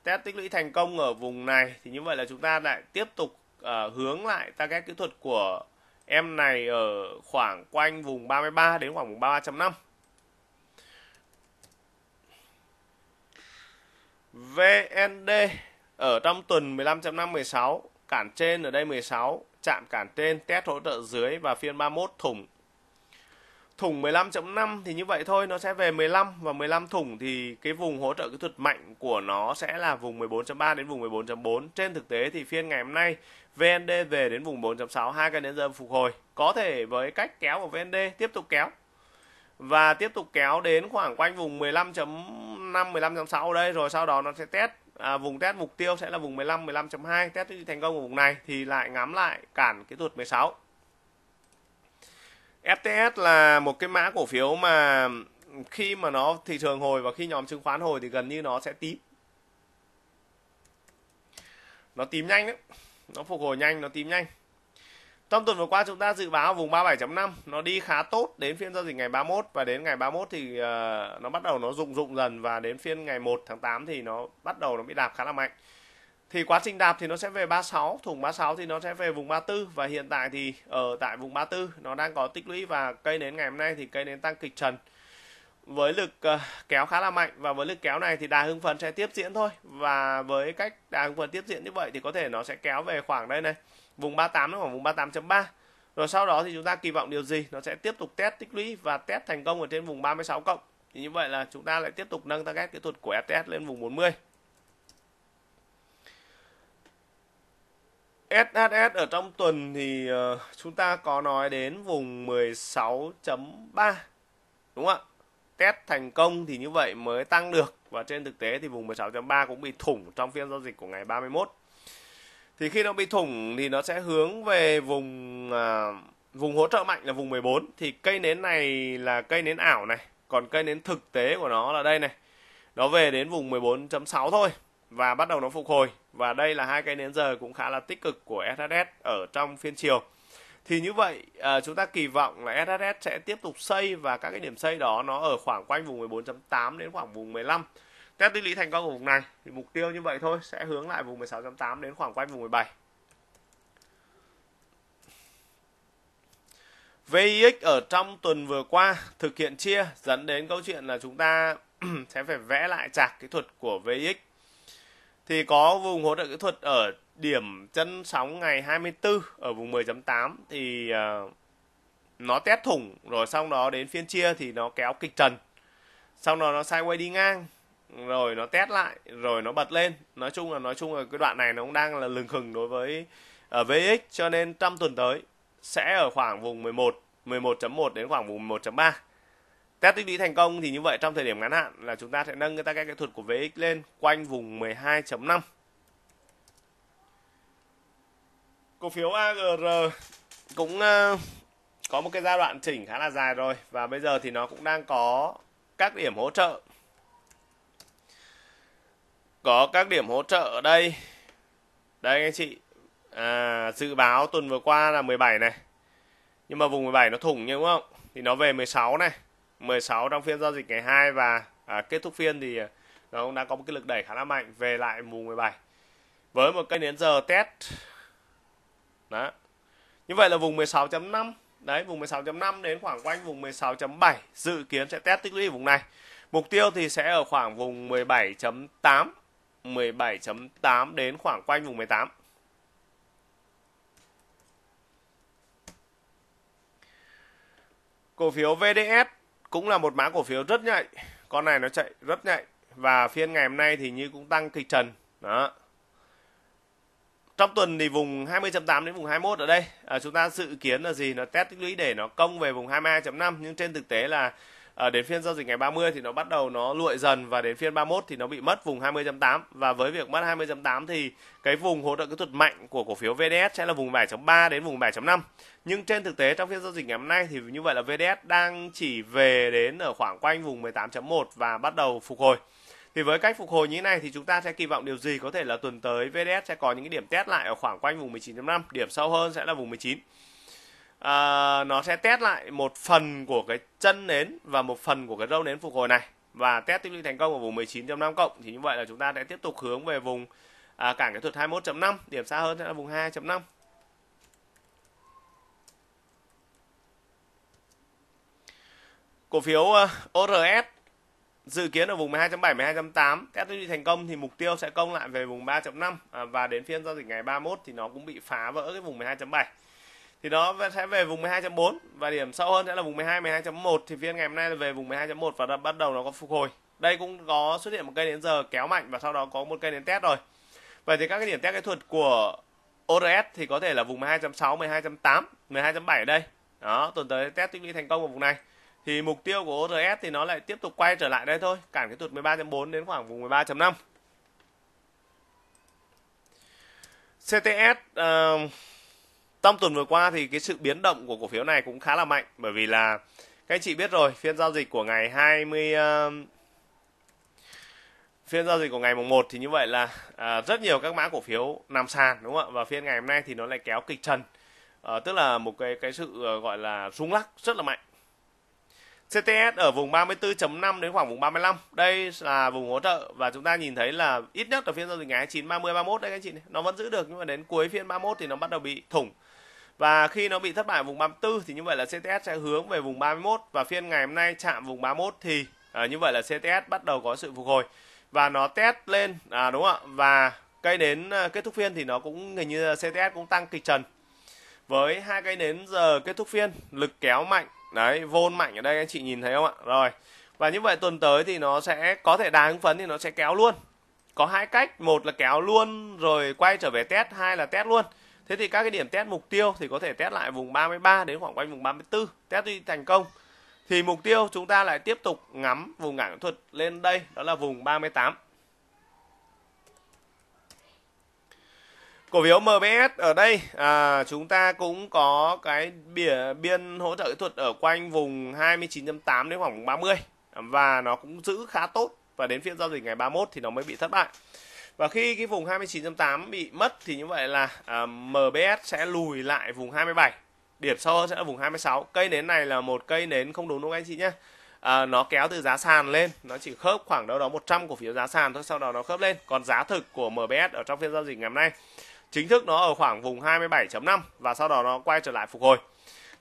test tích lũy thành công ở vùng này thì như vậy là chúng ta lại tiếp tục uh, hướng lại target kỹ thuật của em này ở khoảng quanh vùng 33 đến khoảng vùng 33.5 VND ở trong tuần 15.5 16 cản trên ở đây 16 chạm cản trên test hỗ trợ dưới và phiên 31 thủng thủng 15.5 thì như vậy thôi nó sẽ về 15 và 15 thủng thì cái vùng hỗ trợ kỹ thuật mạnh của nó sẽ là vùng 14.3 đến vùng 14.4 trên thực tế thì phiên ngày hôm nay VND về đến vùng 4.6 hai cây nến dơm phục hồi có thể với cách kéo của VND tiếp tục kéo và tiếp tục kéo đến khoảng quanh vùng 15.5 15.6 đây rồi sau đó nó sẽ test à, vùng test mục tiêu sẽ là vùng 15 15.2 test thành công ở vùng này thì lại ngắm lại cản kỹ thuật 16 FTS là một cái mã cổ phiếu mà khi mà nó thị trường hồi và khi nhóm chứng khoán hồi thì gần như nó sẽ tím nó tím nhanh đấy nó phục hồi nhanh nó tím nhanh trong tuần vừa qua chúng ta dự báo vùng 37.5 nó đi khá tốt đến phiên giao dịch ngày 31 và đến ngày 31 thì uh, nó bắt đầu nó rụng rụng dần và đến phiên ngày 1 tháng 8 thì nó bắt đầu nó bị đạp khá là mạnh thì quá trình đạp thì nó sẽ về 36 thủng 36 thì nó sẽ về vùng 34 và hiện tại thì ở tại vùng 34 nó đang có tích lũy và cây nến ngày hôm nay thì cây nến tăng kịch trần với lực ờ, kéo khá là mạnh và với lực kéo này thì đà hưng phấn sẽ tiếp diễn thôi và với cách đà hưng phấn tiếp diễn như vậy thì có thể nó sẽ kéo về khoảng đây này vùng 38 nó khoảng vùng 38.3 rồi sau đó thì chúng ta kỳ vọng điều gì nó sẽ tiếp tục test tích lũy và test thành công ở trên vùng 36 cộng thì như vậy là chúng ta lại tiếp tục nâng target kỹ thuật của FTS lên vùng 40 SHS ở trong tuần thì ờ, chúng ta có nói đến vùng 16.3 đúng không ạ? Test thành công thì như vậy mới tăng được và trên thực tế thì vùng 16.3 cũng bị thủng trong phiên giao dịch của ngày 31. Thì khi nó bị thủng thì nó sẽ hướng về vùng uh, vùng hỗ trợ mạnh là vùng 14 thì cây nến này là cây nến ảo này, còn cây nến thực tế của nó là đây này. Nó về đến vùng 14.6 thôi và bắt đầu nó phục hồi và đây là hai cây nến giờ cũng khá là tích cực của SHS ở trong phiên chiều thì như vậy à, chúng ta kỳ vọng là SHS sẽ tiếp tục xây và các cái điểm xây đó nó ở khoảng quanh vùng 14.8 đến khoảng vùng 15 test tư lý thành công của vùng này thì mục tiêu như vậy thôi sẽ hướng lại vùng 16.8 đến khoảng quanh vùng 17 VIX ở trong tuần vừa qua thực hiện chia dẫn đến câu chuyện là chúng ta sẽ phải vẽ lại chạc kỹ thuật của VIX thì có vùng hỗ trợ kỹ thuật ở điểm chân sóng ngày 24 ở vùng 10.8 thì uh, nó test thủng rồi sau đó đến phiên chia thì nó kéo kịch trần sau đó nó sideways đi ngang rồi nó test lại rồi nó bật lên nói chung là nói chung là cái đoạn này nó cũng đang là lừng khừng đối với ở à, VX cho nên trong tuần tới sẽ ở khoảng vùng 11 11.1 đến khoảng vùng 11.3 Test tích lũy thành công thì như vậy trong thời điểm ngắn hạn là chúng ta sẽ nâng người ta cái kỹ thuật của VX lên quanh vùng 12.5. Cổ phiếu AGR cũng ờ, có một cái giai đoạn chỉnh khá là dài rồi và bây giờ thì nó cũng đang có các điểm hỗ trợ. Có các điểm hỗ trợ ở đây. Đây anh chị. À, dự báo tuần vừa qua là 17 này. Nhưng mà vùng 17 nó thủng nha đúng không? Thì nó về 16 này 16 trong phiên giao dịch ngày 2 và à, kết thúc phiên thì à, nó cũng đã có một cái lực đẩy khá là mạnh về lại mùng 17 với một cây nến giờ test đó như vậy là vùng 16.5 đấy vùng 16.5 đến khoảng quanh vùng 16.7 dự kiến sẽ test tích lũy vùng này mục tiêu thì sẽ ở khoảng vùng 17.8 17.8 đến khoảng quanh vùng 18 cổ phiếu VDS cũng là một mã cổ phiếu rất nhạy con này nó chạy rất nhạy và phiên ngày hôm nay thì như cũng tăng kịch trần đó trong tuần thì vùng 20.8 đến vùng 21 ở đây à, chúng ta dự kiến là gì nó test tích lũy để nó công về vùng 22.5 nhưng trên thực tế là à, đến phiên giao dịch ngày 30 thì nó bắt đầu nó luội dần và đến phiên 31 thì nó bị mất vùng 20.8 và với việc mất 20.8 thì cái vùng hỗ trợ kỹ thuật mạnh của cổ phiếu VDS sẽ là vùng 7.3 đến vùng 7.5 nhưng trên thực tế trong phiên giao dịch ngày hôm nay thì như vậy là VDS đang chỉ về đến ở khoảng quanh vùng 18.1 và bắt đầu phục hồi thì với cách phục hồi như thế này thì chúng ta sẽ kỳ vọng điều gì có thể là tuần tới VDS sẽ có những cái điểm test lại ở khoảng quanh vùng 19.5 điểm sâu hơn sẽ là vùng 19 à, nó sẽ test lại một phần của cái chân nến và một phần của cái râu nến phục hồi này và test tiếp ly thành công ở vùng 19 năm cộng thì như vậy là chúng ta sẽ tiếp tục hướng về vùng à, cảng kỹ thuật 21.5 điểm xa hơn sẽ là vùng 2.5 cổ phiếu à, ORS dự kiến ở vùng 12.7 12.8 test đi thành công thì mục tiêu sẽ công lại về vùng 3.5 à, và đến phiên giao dịch ngày 31 thì nó cũng bị phá vỡ cái vùng 12.7 thì nó sẽ về vùng 12.4 và điểm sâu hơn sẽ là vùng 12 12.1 thì phiên ngày hôm nay là về vùng 12.1 và đã bắt đầu nó có phục hồi đây cũng có xuất hiện một cây đến giờ kéo mạnh và sau đó có một cây đến test rồi vậy thì các cái điểm test kỹ thuật của ORS thì có thể là vùng 12.6 12.8 12.7 đây đó tuần tới test tích lũy thành công ở vùng này thì mục tiêu của ORS thì nó lại tiếp tục quay trở lại đây thôi cản cái tuột 13.4 đến khoảng vùng 13.5 CTS uh, trong tuần vừa qua thì cái sự biến động của cổ phiếu này cũng khá là mạnh bởi vì là các anh chị biết rồi phiên giao dịch của ngày 20 uh, ờ, phiên giao dịch của ngày mùng 1 thì như vậy là uh, rất nhiều các mã cổ phiếu nằm sàn đúng không ạ và phiên ngày hôm nay thì nó lại kéo kịch trần uh, tức là một cái cái sự uh, gọi là rung lắc rất là mạnh CTS ở vùng 34.5 đến khoảng vùng 35. Đây là vùng hỗ trợ và chúng ta nhìn thấy là ít nhất ở phiên giao dịch ngày 9 30 31 đây các anh chị này, nó vẫn giữ được nhưng mà đến cuối phiên 31 thì nó bắt đầu bị thủng và khi nó bị thất bại vùng 34 thì như vậy là CTS sẽ hướng về vùng 31 và phiên ngày hôm nay chạm vùng 31 thì à, như vậy là CTS bắt đầu có sự phục hồi và nó test lên à, đúng không ạ và cây nến à, kết thúc phiên thì nó cũng hình như CTS cũng tăng kịch trần với hai cây nến giờ kết thúc phiên lực kéo mạnh đấy vôn mạnh ở đây anh chị nhìn thấy không ạ rồi và như vậy tuần tới thì nó sẽ có thể đáng phấn thì nó sẽ kéo luôn có hai cách một là kéo luôn rồi quay trở về test hai là test luôn Thế thì các cái điểm test mục tiêu thì có thể test lại vùng 33 đến khoảng quanh vùng 34, test đi thành công. Thì mục tiêu chúng ta lại tiếp tục ngắm vùng ngã thuật lên đây, đó là vùng 38. Cổ phiếu MBS ở đây à, chúng ta cũng có cái bìa, biên hỗ trợ kỹ thuật ở quanh vùng 29.8 đến khoảng 30 và nó cũng giữ khá tốt và đến phiên giao dịch ngày 31 thì nó mới bị thất bại và khi cái vùng 29.8 bị mất thì như vậy là à, MBS sẽ lùi lại vùng 27 điểm sâu sẽ là vùng 26 cây nến này là một cây nến không đúng đúng anh chị nhé à, nó kéo từ giá sàn lên nó chỉ khớp khoảng đâu đó 100 cổ phiếu giá sàn thôi sau đó nó khớp lên còn giá thực của MBS ở trong phiên giao dịch ngày hôm nay chính thức nó ở khoảng vùng 27.5 và sau đó nó quay trở lại phục hồi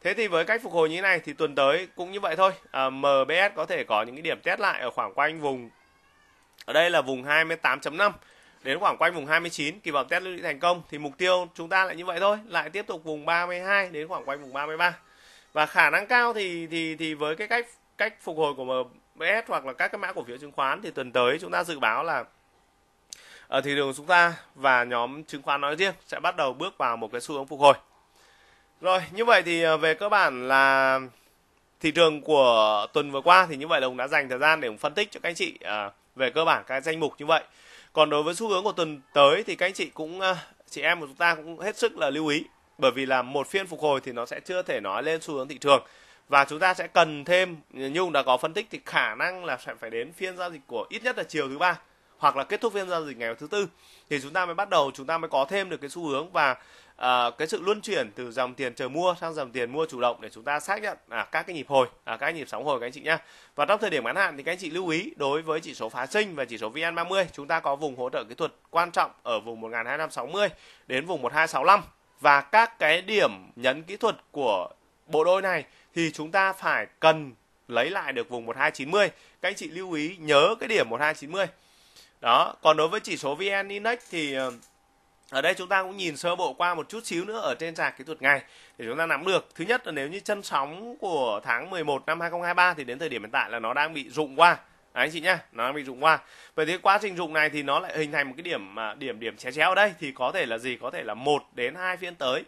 thế thì với cách phục hồi như thế này thì tuần tới cũng như vậy thôi à, MBS có thể có những cái điểm test lại ở khoảng quanh vùng ở đây là vùng 28.5 đến khoảng quanh vùng 29 kỳ vọng test lưu thành công thì mục tiêu chúng ta lại như vậy thôi lại tiếp tục vùng 32 đến khoảng quanh vùng 33 và khả năng cao thì thì thì với cái cách cách phục hồi của MBS hoặc là các cái mã cổ phiếu chứng khoán thì tuần tới chúng ta dự báo là ở ờ, thị trường chúng ta và nhóm chứng khoán nói riêng sẽ bắt đầu bước vào một cái xu hướng phục hồi rồi như vậy thì ờ, về cơ bản là thị trường của tuần vừa qua thì như vậy là ông đã dành thời gian để ông phân tích cho các anh chị ờ, về cơ bản các danh mục như vậy còn đối với xu hướng của tuần tới thì các anh chị cũng à, chị em của chúng ta cũng hết sức là lưu ý bởi vì là một phiên phục hồi thì nó sẽ chưa thể nói lên xu hướng thị trường và chúng ta sẽ cần thêm như đã có phân tích thì khả năng là sẽ phải đến phiên giao dịch của ít nhất là chiều thứ ba hoặc là kết thúc phiên giao dịch ngày thứ tư thì chúng ta mới bắt đầu chúng ta mới có thêm được cái xu hướng và à, cái sự luân chuyển từ dòng tiền chờ mua sang dòng tiền mua chủ động để chúng ta xác nhận à, các cái nhịp hồi à, các nhịp sóng hồi các anh chị nhé và trong thời điểm ngắn hạn thì các anh chị lưu ý đối với chỉ số phá sinh và chỉ số VN30 chúng ta có vùng hỗ trợ kỹ thuật quan trọng ở vùng 1260 đến vùng 1265 và các cái điểm nhấn kỹ thuật của bộ đôi này thì chúng ta phải cần lấy lại được vùng 1290 các anh chị lưu ý nhớ cái điểm 1290 đó còn đối với chỉ số VN Index thì ờ, ở đây chúng ta cũng nhìn sơ bộ qua một chút xíu nữa ở trên sạc kỹ thuật ngày để chúng ta nắm được. Thứ nhất là nếu như chân sóng của tháng 11 năm 2023 thì đến thời điểm hiện tại là nó đang bị rụng qua. Đấy anh chị nhá, nó đang bị rụng qua. Vậy thì quá trình rụng này thì nó lại hình thành một cái điểm à, điểm điểm chéo chéo ở đây thì có thể là gì? Có thể là một đến hai phiên tới.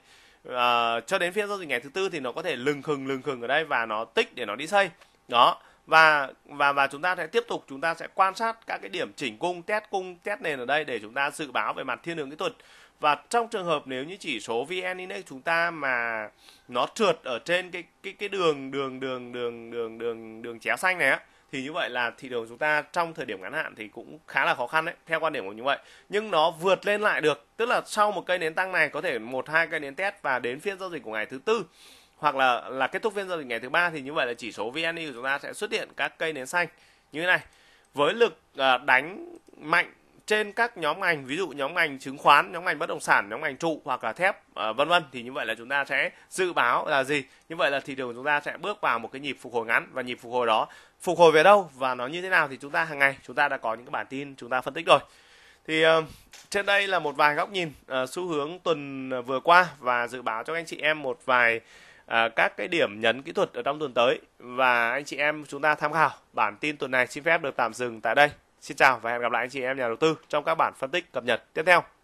À, cho đến phiên giao dịch ngày thứ tư thì nó có thể lừng khừng lừng khừng ở đây và nó tích để nó đi xây. Đó và và và chúng ta sẽ tiếp tục chúng ta sẽ quan sát các cái điểm chỉnh cung test cung test nền ở đây để chúng ta dự báo về mặt thiên đường kỹ thuật và trong trường hợp nếu như chỉ số vn index chúng ta mà nó trượt ở trên cái cái cái đường đường đường đường đường đường đường chéo xanh này á thì như vậy là thị trường chúng ta trong thời điểm ngắn hạn thì cũng khá là khó khăn đấy theo quan điểm của như vậy nhưng nó vượt lên lại được tức là sau một cây nến tăng này có thể một hai cây nến test và đến phiên giao dịch của ngày thứ tư hoặc là là kết thúc phiên giao dịch ngày thứ ba thì như vậy là chỉ số VN của chúng ta sẽ xuất hiện các cây nến xanh như thế này với lực à, đánh mạnh trên các nhóm ngành ví dụ nhóm ngành chứng khoán nhóm ngành bất động sản nhóm ngành trụ hoặc là thép à, vân vân thì như vậy là chúng ta sẽ dự báo là gì như vậy là thị trường chúng ta sẽ bước vào một cái nhịp phục hồi ngắn và nhịp phục hồi đó phục hồi về đâu và nó như thế nào thì chúng ta hàng ngày chúng ta đã có những cái bản tin chúng ta phân tích rồi thì uh, trên đây là một vài góc nhìn uh, xu hướng tuần vừa qua và dự báo cho các anh chị em một vài à, các cái điểm nhấn kỹ thuật ở trong tuần tới và anh chị em chúng ta tham khảo. Bản tin tuần này xin phép được tạm dừng tại đây. Xin chào và hẹn gặp lại anh chị em nhà đầu tư trong các bản phân tích cập nhật tiếp theo.